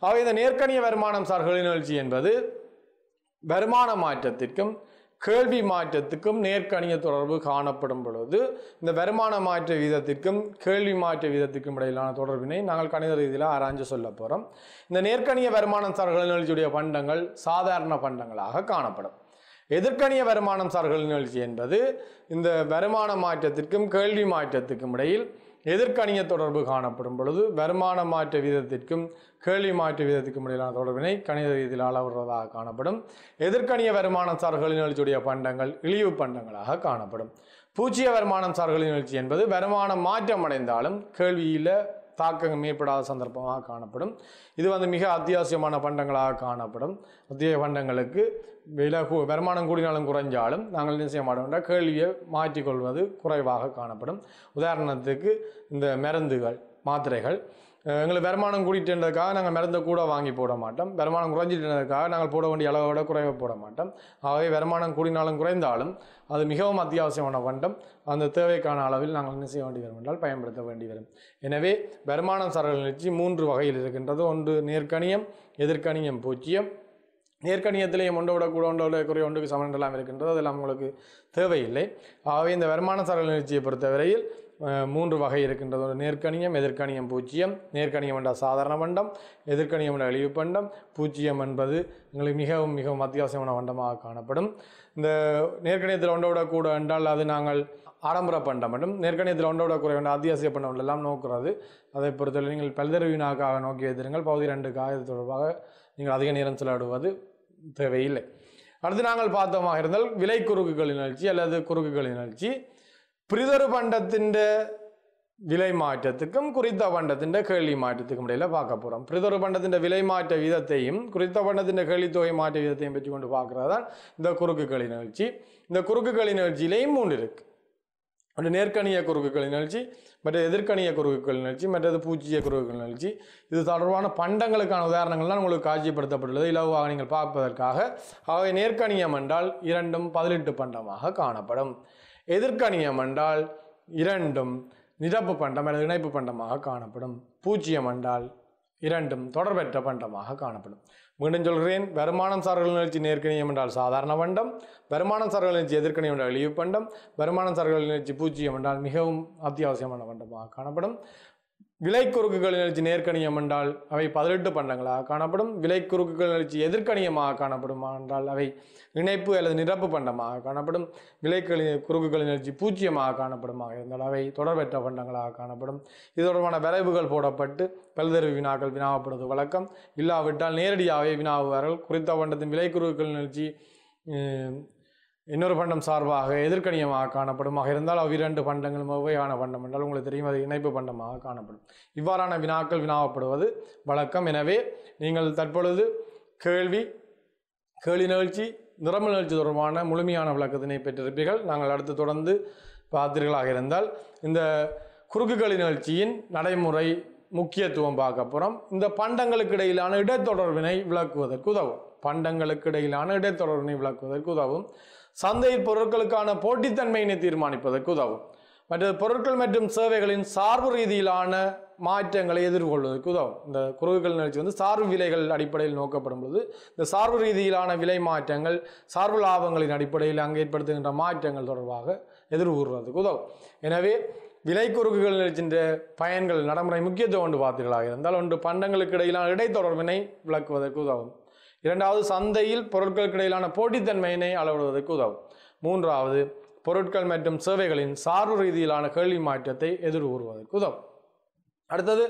ஆக இந்த நேர்கணிய வருமானம் சார்களின் நிகழ்ச்சி என்பது வருமான மாற்றத்திற்கும் கேள்வி மாற்றத்துக்கும் நேர்கணிய தொடர்பு காணப்படும் பொழுது இந்த வருமான மாற்ற வீதத்திற்கும் கேள்வி மாற்ற வீதத்திற்கும் இடையிலான தொடர்பினை நாங்கள் கணித ரீதியில் ஆராய்ந்து சொல்ல போகிறோம் இந்த நேர்கணிய வருமானம் சார்கள் நிகழ்ச்சியுடைய பண்டங்கள் சாதாரண பண்டங்களாக காணப்படும் எதிர்கணிய வருமானம் சார்கள் நிகழ்ச்சி என்பது இந்த வருமான மாற்றத்திற்கும் கேள்வி மாற்றத்திற்கும் இடையில் எதிர்கணிய தொடர்பு காணப்படும் பொழுது வருமான மாற்ற வீதத்திற்கும் கேள்வி மாற்று விதத்துக்கு முடியலான தொடர்பினை கணித ரீதியில் அளவுறதாக காணப்படும் எதிர்கணிய வருமானம் சார்களின் நிகழ்ச்சியுடைய பண்டங்கள் இழிவு பண்டங்களாக காணப்படும் பூச்சிய வருமானம் சார்களின் எழுச்சி என்பது வருமானம் மாற்றம் அடைந்தாலும் கேள்வியில் தாக்கங்கள் ஏற்படாத சந்தர்ப்பமாக காணப்படும் இது வந்து மிக அத்தியாவசியமான பண்டங்களாக காணப்படும் அத்திய பண்டங்களுக்கு விலை வருமானம் கூடினாலும் குறைஞ்சாலும் நாங்கள் என்ன செய்ய மாட்டோம்னா கேள்வியை மாற்றிக்கொள்வது குறைவாக காணப்படும் உதாரணத்துக்கு இந்த மருந்துகள் மாத்திரைகள் எங்களை வருமானம் கூட்டிகிட்டுன்றதுக்காக நாங்கள் மருந்தை கூட வாங்கி போட மாட்டோம் வருமானம் குறைஞ்சிட்டுன்றதுக்காக நாங்கள் போட வேண்டிய அளவை விட குறைவ போட மாட்டோம் ஆகவே வருமானம் கூடினாலும் குறைந்தாலும் அது மிகவும் அத்தியாவசியமான வண்டம் அந்த தேவைக்கான அளவில் நாங்கள் என்ன செய்ய வேண்டி வரும் என்றால் பயன்படுத்த வேண்டி வரும் எனவே வருமானம் சாரல் நிகழ்ச்சி மூன்று வகையில் இருக்கின்றது ஒன்று நேர்கணியம் எதிர்கணியம் பூச்சியம் நேர்கணியத்திலேயும் ஒன்று விட கூட ஒன்று விட குறைய ஒன்றுக்கு சமன் எல்லாம் இருக்கின்றது அதெல்லாம் உங்களுக்கு தேவையில்லை ஆகவே இந்த வருமான சாரல் நிகழ்ச்சியை பொறுத்தவரையில் மூன்று வகை இருக்கின்றது நேர்கணியம் எதிர்கணியம் பூஜ்ஜியம் நேர்கணியம் என்ற சாதாரண வண்டம் எதிர்கணியம் என்ற அழிவு பண்டம் பூஜ்ஜியம் என்பது எங்களுக்கு மிகவும் மிகவும் அத்தியாவசியமான வண்டமாக காணப்படும் இந்த நேர்கணியத்தில் ஒன்றவிடக்கூட என்றால் அது நாங்கள் ஆடம்பர பண்டம் மட்டும் நேர்கணியத்தில் ஒன்றவிடக்கூட வேண்ட அத்தியாவசிய பண்டம் எல்லாம் நோக்கிறது அதை பொறுத்தவரை நீங்கள் பல்தறிவு நோக்கி வைத்திருங்கள் பகுதி ரெண்டு காயது தொடர்பாக நீங்கள் அதிக நேரம் செலவிடுவது தேவையில்லை அடுத்து நாங்கள் பார்த்தோமாக இருந்தால் விலை குறுக்குகளின் நிகழ்ச்சி அல்லது குறுக்குகளின் நிகழ்ச்சி பண்டத்தின் விலை மாற்றத்துக்கும் குறித்த பண்டத்தின் கேள்வி மாற்றத்துக்கும் இடையில பார்க்க போறோம் பிரிதொரு பண்டத்தின் விலை மாற்ற வீதத்தையும் குறித்த பண்டத்தின் தொகை மாற்ற வீதத்தையும் பற்றி கொண்டு தான் இந்த குறுக்கு களி நிகழ்ச்சி இந்த குறுக்கு களி நிகழ்ச்சியிலேயும் மூன்று இருக்கு ஒன்று நேர்கணிய குறுக்குகளின் நிகழ்ச்சி மற்ற எதிர்கணிய குறுக்குகளின் நிகழ்ச்சி மற்றது பூச்சிய குறுக்குகள் நிகழ்ச்சி இது தொடர்பான பண்டங்களுக்கான உதாரணங்கள்லாம் உங்களுக்கு காட்சிப்படுத்தப்பட்டுள்ளது இலவாக நீங்கள் பார்ப்பதற்காக ஆகவே நேர்கணியம் என்றால் இரண்டும் பதினெட்டு பண்டமாக காணப்படும் எதிர்கணியம் என்றால் இரண்டும் நிரப்பு பண்டம் அல்லது இணைப்பு பண்டமாக காணப்படும் பூஜ்ஜியம் என்றால் இரண்டும் தொடர்பற்ற பண்டமாக காணப்படும் மீண்டும் சொல்கிறேன் வருமானம் சார்கள் நிகழ்ச்சி நேர்கணியம் என்றால் சாதாரண பண்டம் வருமானம் சார்கள் நிகழ்ச்சி எதிர்கணியம் என்றால் இழிவு பண்டம் வருமானம் சார்கள் நிகழ்ச்சி பூஜ்ஜியம் என்றால் மிகவும் அத்தியாவசியமான பண்டமாக காணப்படும் விலை குறுக்குகள் நிகழ்ச்சி நேர்கணியம் என்றால் அவை பதினெட்டு பண்டங்களாக காணப்படும் விலை குறுக்குகள் நிகழ்ச்சி எதிர்கணியமாக காணப்படும் என்றால் அவை இணைப்பு அல்லது நிரப்பு பண்டமாக காணப்படும் விலை குறுக்குகள் நிகழ்ச்சி பூஜ்ஜியமாக காணப்படுமாக இருந்தால் அவை தொடர்பற்ற பண்டங்களாக காணப்படும் இது தொடர்பான விளைவுகள் போடப்பட்டு பல்தறிவு வினாக்கள் வினாவப்படுவது வழக்கம் இல்லாவிட்டால் நேரடியாகவே வினாவுவார்கள் குறித்த பண்டத்தின் விலை குறுக்குகள் நிகழ்ச்சி இன்னொரு பண்டம் சார்பாக எதிர்கணியமாக காணப்படுமாக இருந்தால் அவ்விரண்டு பண்டங்களும் ஒவ்வையான பண்டம் என்றால் உங்களுக்கு தெரியும் அது இணைப்பு பண்டமாக காணப்படும் இவ்வாறான வினாக்கள் வினாவப்படுவது வழக்கம் எனவே நீங்கள் தற்பொழுது கேள்வி கேள்வி நிகழ்ச்சி நிறம நிகழ்ச்சி தொடர்பான முழுமையான விளக்கத்தினை பெற்றிருப்பீர்கள் நாங்கள் அடுத்து தொடர்ந்து பார்த்தீர்களாக இருந்தால் இந்த குறுக்குகளி நிகழ்ச்சியின் நடைமுறை முக்கியத்துவம் பார்க்கப்புறம் இந்த பண்டங்களுக்கு இடையிலான இடத்தொடர்பினை விளக்குவதற்கு உதவும் பண்டங்களுக்கு இடையிலான இடத்தொடர்பினை விளக்குவதற்கு உதவும் சந்தையில் பொருட்களுக்கான போட்டித்தன்மையினை தீர்மானிப்பதற்கு உதவும் மற்ற பொருட்கள் மற்றும் சேவைகளின் சார்பு ரீதியிலான மாற்றங்களை எதிர்கொள்வதற்கு உதவும் இந்த குறுகுகள் நிகழ்ச்சி வந்து சார்பு விலைகள் அடிப்படையில் நோக்கப்படும் பொழுது இந்த சார்பு ரீதியிலான விலை மாற்றங்கள் சார்பு லாபங்களின் அடிப்படையில் அங்கு ஏற்படுத்துகின்ற மாற்றங்கள் தொடர்பாக எதிர்கூறுவதற்கு உதவும் எனவே விலை குறுக்குகள் நிகழ்ச்சின்ற பயன்கள் நடைமுறை முக்கியத்துவம் ஒன்று பார்த்தீர்களாக இருந்தால் ஒன்று பண்டங்களுக்கு இடையிலான இடைத்தொடர்பினை விளக்குவதற்கு உதவும் இரண்டாவது சந்தையில் பொருட்களுக்கு இடையிலான போட்டித்தன்மையினை அளவிடுவதற்கு உதவும் மூன்றாவது பொருட்கள் மற்றும் சேவைகளின் சார்பு ரீதியிலான கேள்வி மாற்றத்தை எதிர்கூறுவதற்கு உதவும் அடுத்தது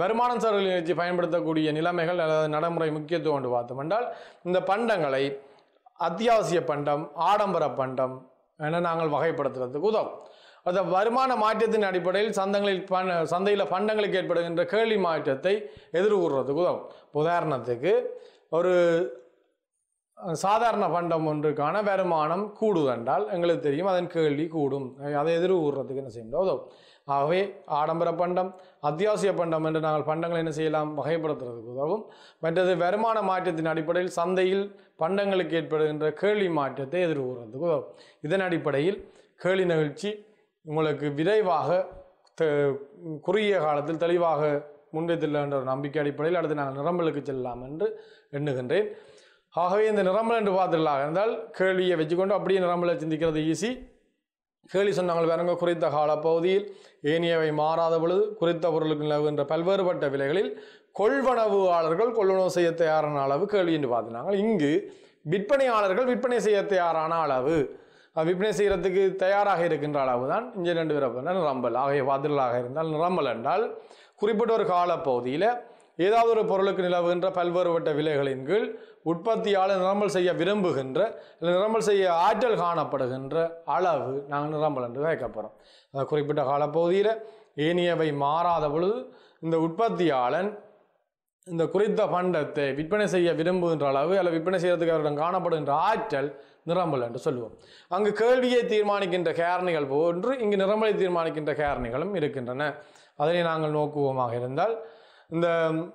வருமானம் சார்பு நிகழ்ச்சி பயன்படுத்தக்கூடிய நிலைமைகள் அல்லது நடைமுறை முக்கியத்துவம் கொண்டு பார்த்தோம் என்றால் இந்த பண்டங்களை அத்தியாவசிய பண்டம் ஆடம்பர பண்டம் என நாங்கள் வகைப்படுத்துறதுக்கு உதவும் அந்த வருமான மாற்றத்தின் அடிப்படையில் சந்தங்களில் பண் சந்தையில் பண்டங்களுக்கு ஏற்படுகின்ற கேள்வி மாற்றத்தை எதிர்கூறுறதுக்கு உதவும் உதாரணத்துக்கு ஒரு சாதாரண பண்டம் ஒன்றுக்கான வருமானம் கூடுது என்றால் எங்களுக்கு தெரியும் அதன் கேள்வி கூடும் அதை எதிர் ஊறுறதுக்கு என்ன செய்ய உதவும் ஆகவே ஆடம்பர பண்டம் அத்தியாவசிய பண்டம் என்று நாங்கள் பண்டங்களை என்ன செய்யலாம் வகைப்படுத்துறதுக்கு உதவும் மற்றது வருமான மாற்றத்தின் அடிப்படையில் சந்தையில் பண்டங்களுக்கு ஏற்படுகின்ற கேள்வி மாற்றத்தை எதிர் ஊறுறதுக்கு உதவும் இதன் அடிப்படையில் கேள்வி நிகழ்ச்சி உங்களுக்கு விரைவாக குறுகிய காலத்தில் தெளிவாக முன்வைத்துள்ள என்ற ஒரு நம்பிக்கை அடிப்படையில் அடுத்து நான் நிரம்பலுக்கு செல்லலாம் என்று எண்ணுகின்றேன் ஆகவே இந்த நிரம்பல் என்று பார்த்துடலாம் என்றால் கேள்வியை வச்சுக்கொண்டு அப்படியே நிரம்பலை சிந்திக்கிறது ஈஸி கேள்வி சொன்னாங்கள் வேறங்க குறித்த காலப்பகுதியில் ஏனியவை மாறாத பொழுது குறித்த பொருளுக்கு நிலவுகின்ற பல்வேறுபட்ட விலைகளில் கொள்வனவுவாளர்கள் கொள்வனவு செய்ய தயாரான அளவு கேள்வி என்று பார்த்துனாங்க இங்கு விற்பனையாளர்கள் விற்பனை செய்ய தயாரான அளவு விற்பனை செய்கிறதுக்கு தயாராக இருக்கின்ற அளவு தான் இங்கே ரெண்டு பேரை நிரம்பல் ஆகிய பாதிரலாக இருந்தால் நிரம்பல் என்றால் குறிப்பிட்ட ஒரு காலப்பகுதியில் ஏதாவது ஒரு பொருளுக்கு நிலவுகின்ற பல்வேறுபட்ட விலைகளின் கீழ் உற்பத்தியால் நிரம்பல் செய்ய விரும்புகின்ற இல்லை நிரம்பல் செய்ய ஆற்றல் காணப்படுகின்ற அளவு நாங்கள் நிரம்பல் என்று கேட்கப்படுறோம் அந்த குறிப்பிட்ட காலப்பகுதியில் ஏனியவை மாறாத பொழுது இந்த உற்பத்தியாளன் இந்த குறித்த பண்டத்தை விற்பனை செய்ய விரும்புகின்ற அளவு அல்லது விற்பனை செய்யறதுக்கு அவரிடம் காணப்படுகின்ற ஆற்றல் நிரம்பல் என்று சொல்லுவோம் அங்கு கேள்வியை தீர்மானிக்கின்ற கேரணிகள் போன்று இங்கு நிரம்பலை தீர்மானிக்கின்ற கேரணிகளும் இருக்கின்றன அதனை நாங்கள் நோக்குவோமாக இருந்தால் இந்த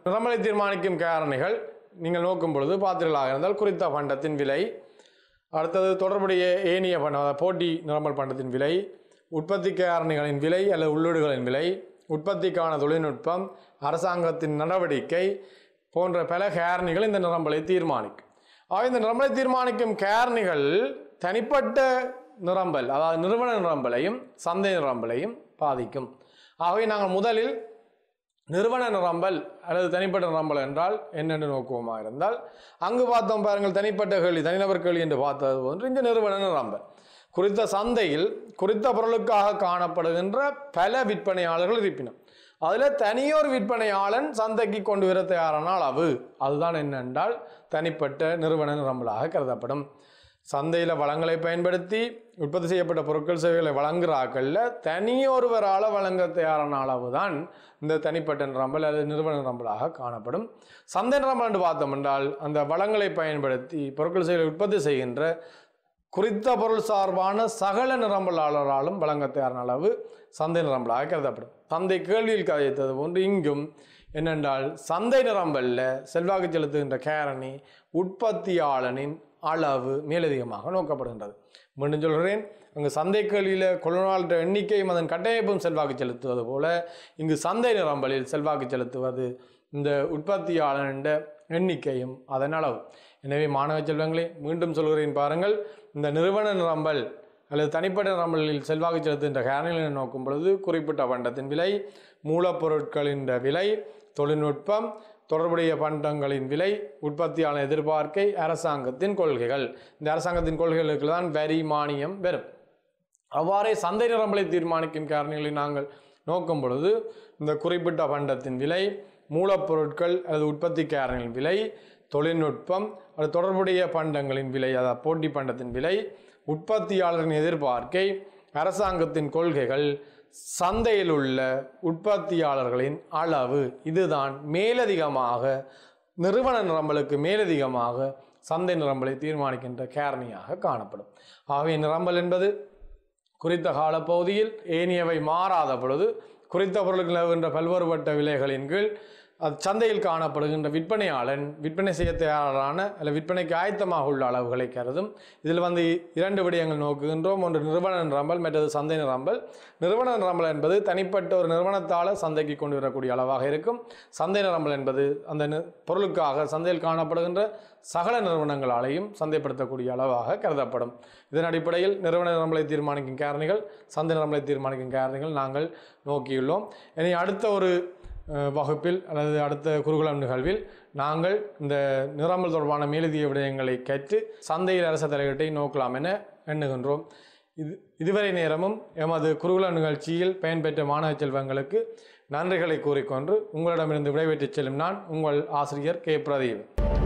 நிறமலை தீர்மானிக்கும் காரணிகள் நீங்கள் நோக்கும் பொழுது பாத்திரலாக இருந்தால் குறித்த பண்டத்தின் விலை அடுத்தது தொடர்புடைய ஏனிய பண்ட போட்டி நிரம்பல் பண்டத்தின் விலை உற்பத்தி காரணிகளின் விலை அல்லது உள்ளீடுகளின் விலை உற்பத்திக்கான தொழில்நுட்பம் அரசாங்கத்தின் நடவடிக்கை போன்ற பல கேரணிகள் இந்த நிறம்பலை தீர்மானிக்கும் ஆக இந்த நிரம்பலை தீர்மானிக்கும் கேரணிகள் தனிப்பட்ட நிறம்பல் அதாவது நிறுவன நிறம்பலையும் சந்தை நிறம்பலையும் பாதிக்கும் ஆகவே நாங்கள் முதலில் நிறுவன நிரம்பல் அல்லது தனிப்பட்ட நிரம்பல் என்றால் என்னென்று நோக்குவோமா இருந்தால் அங்கு பார்த்தோம் பாருங்கள் தனிப்பட்ட கேள்வி தனிநபர் கேள்வி என்று பார்த்தது போன்று இந்த நிறுவன நிரம்பல் குறித்த சந்தையில் குறித்த பொருளுக்காக காணப்படுகின்ற பல விற்பனையாளர்கள் இருப்பினும் அதில் தனியோர் விற்பனையாளன் சந்தைக்கு கொண்டு வர தயாரானால் அவு அதுதான் என்னென்றால் தனிப்பட்ட நிறுவன நிரம்பலாக கருதப்படும் சந்தையில் வளங்களை பயன்படுத்தி உற்பத்தி செய்யப்பட்ட பொருட்கள் சேவைகளை வழங்குறாக்கள்ல தனியொருவரால் வழங்க தயாரான அளவு தான் இந்த தனிப்பட்ட நிரம்பல் அல்லது நிறுவன நிரம்பலாக காணப்படும் சந்தை நிரம்பல் என்று பார்த்தோம் என்றால் அந்த வளங்களை பயன்படுத்தி பொருட்கள் சேவைகளை உற்பத்தி செய்கின்ற குறித்த பொருள் சார்பான சகல நிரம்பலாளராலும் வழங்க தயாரான அளவு சந்தை நிரம்பலாக கருதப்படும் தந்தை கேள்வியில் கதைத்தது போன்று இங்கும் என்னென்றால் சந்தை நிரம்பலில் செல்வாக்கு செலுத்துகின்ற கேரணி உற்பத்தியாளனின் ஆளாவு மேலதிகமாக நோக்கப்படுகின்றது மீண்டும் சொல்கிறேன் அங்கு சந்தைகளில் கொழுநாளற்ற எண்ணிக்கையும் அதன் கட்டமைப்பும் செல்வாக்கு செலுத்துவது போல இங்கு சந்தை நிரம்பலில் செல்வாக்கு செலுத்துவது இந்த உற்பத்தியாளனின் எண்ணிக்கையும் அதன் அளவு எனவே மாணவ செல்வங்களை மீண்டும் சொல்கிறேன் பாருங்கள் இந்த நிறுவன நிரம்பல் அல்லது தனிப்பட்ட நிரம்பலில் செல்வாக்கு செலுத்துகின்ற காரணிகளை நோக்கும் பொழுது குறிப்பிட்ட வண்டத்தின் விலை மூலப்பொருட்களின் விலை தொழில்நுட்பம் தொடர்புடைய பண்டங்களின் விலை உற்பத்தியான எதிர்பார்க்கை அரசாங்கத்தின் கொள்கைகள் இந்த அரசாங்கத்தின் கொள்கைகளுக்கு தான் வரி மானியம் வெறும் அவ்வாறே சந்தை நிரம்பலை தீர்மானிக்கும் காரணிகளை நாங்கள் நோக்கும் பொழுது இந்த குறிப்பிட்ட பண்டத்தின் விலை மூலப்பொருட்கள் அல்லது உற்பத்தி காரணிகளின் விலை தொழில்நுட்பம் அது தொடர்புடைய பண்டங்களின் விலை அதாவது போட்டி பண்டத்தின் விலை உற்பத்தியாளரின் எதிர்பார்க்கை அரசாங்கத்தின் கொள்கைகள் சந்தையில் உள்ள உற்பத்தியாளர்களின் அளவு இதுதான் மேலதிகமாக நிறுவன நிரம்பலுக்கு மேலதிகமாக சந்தை நிரம்பலை தீர்மானிக்கின்ற கேரணியாக காணப்படும் ஆகவே நிரம்பல் என்பது குறித்த பகுதியில் ஏனியவை மாறாத பொழுது குறித்த பொருளுக்கு நிலவுகின்ற பல்வேறுபட்ட விலைகளின் கீழ் அது சந்தையில் காணப்படுகின்ற விற்பனையாளன் விற்பனை செய்ய தயாரான அல்ல விற்பனைக்கு ஆயத்தமாக உள்ள அளவுகளை கருதும் இதில் வந்து இரண்டு விடயங்கள் நோக்குகின்றோம் ஒன்று நிறுவன நிரம்பல் மற்றது சந்தை நிரம்பல் நிறுவன நிரம்பல் என்பது தனிப்பட்ட ஒரு நிறுவனத்தால் சந்தைக்கு கொண்டு வரக்கூடிய அளவாக இருக்கும் சந்தை நிரம்பல் என்பது அந்த பொருளுக்காக சந்தையில் காணப்படுகின்ற சகல நிறுவனங்களாலையும் சந்தைப்படுத்தக்கூடிய அளவாக கருதப்படும் இதன் அடிப்படையில் நிறுவன நிரம்பலை தீர்மானிக்கும் காரணிகள் சந்தை நிரம்பலை தீர்மானிக்கும் காரணிகள் நாங்கள் நோக்கியுள்ளோம் இனி அடுத்த ஒரு வகுப்பில் அல்லது அடுத்த குருகுலம் நிகழ்வில் நாங்கள் இந்த நிறாமல் தொடர்பான மேலதிய விடயங்களை கற்று சந்தையில் அரச தலையீட்டை நோக்கலாம் என எண்ணுகின்றோம் இது இதுவரை நேரமும் எமது குருகுல நிகழ்ச்சியில் பயன்பெற்ற மாணவ செல்வங்களுக்கு நன்றிகளை கூறிக்கொண்டு உங்களிடமிருந்து விடைபெற்று செல்லும் நான் உங்கள் ஆசிரியர் கே பிரதீப்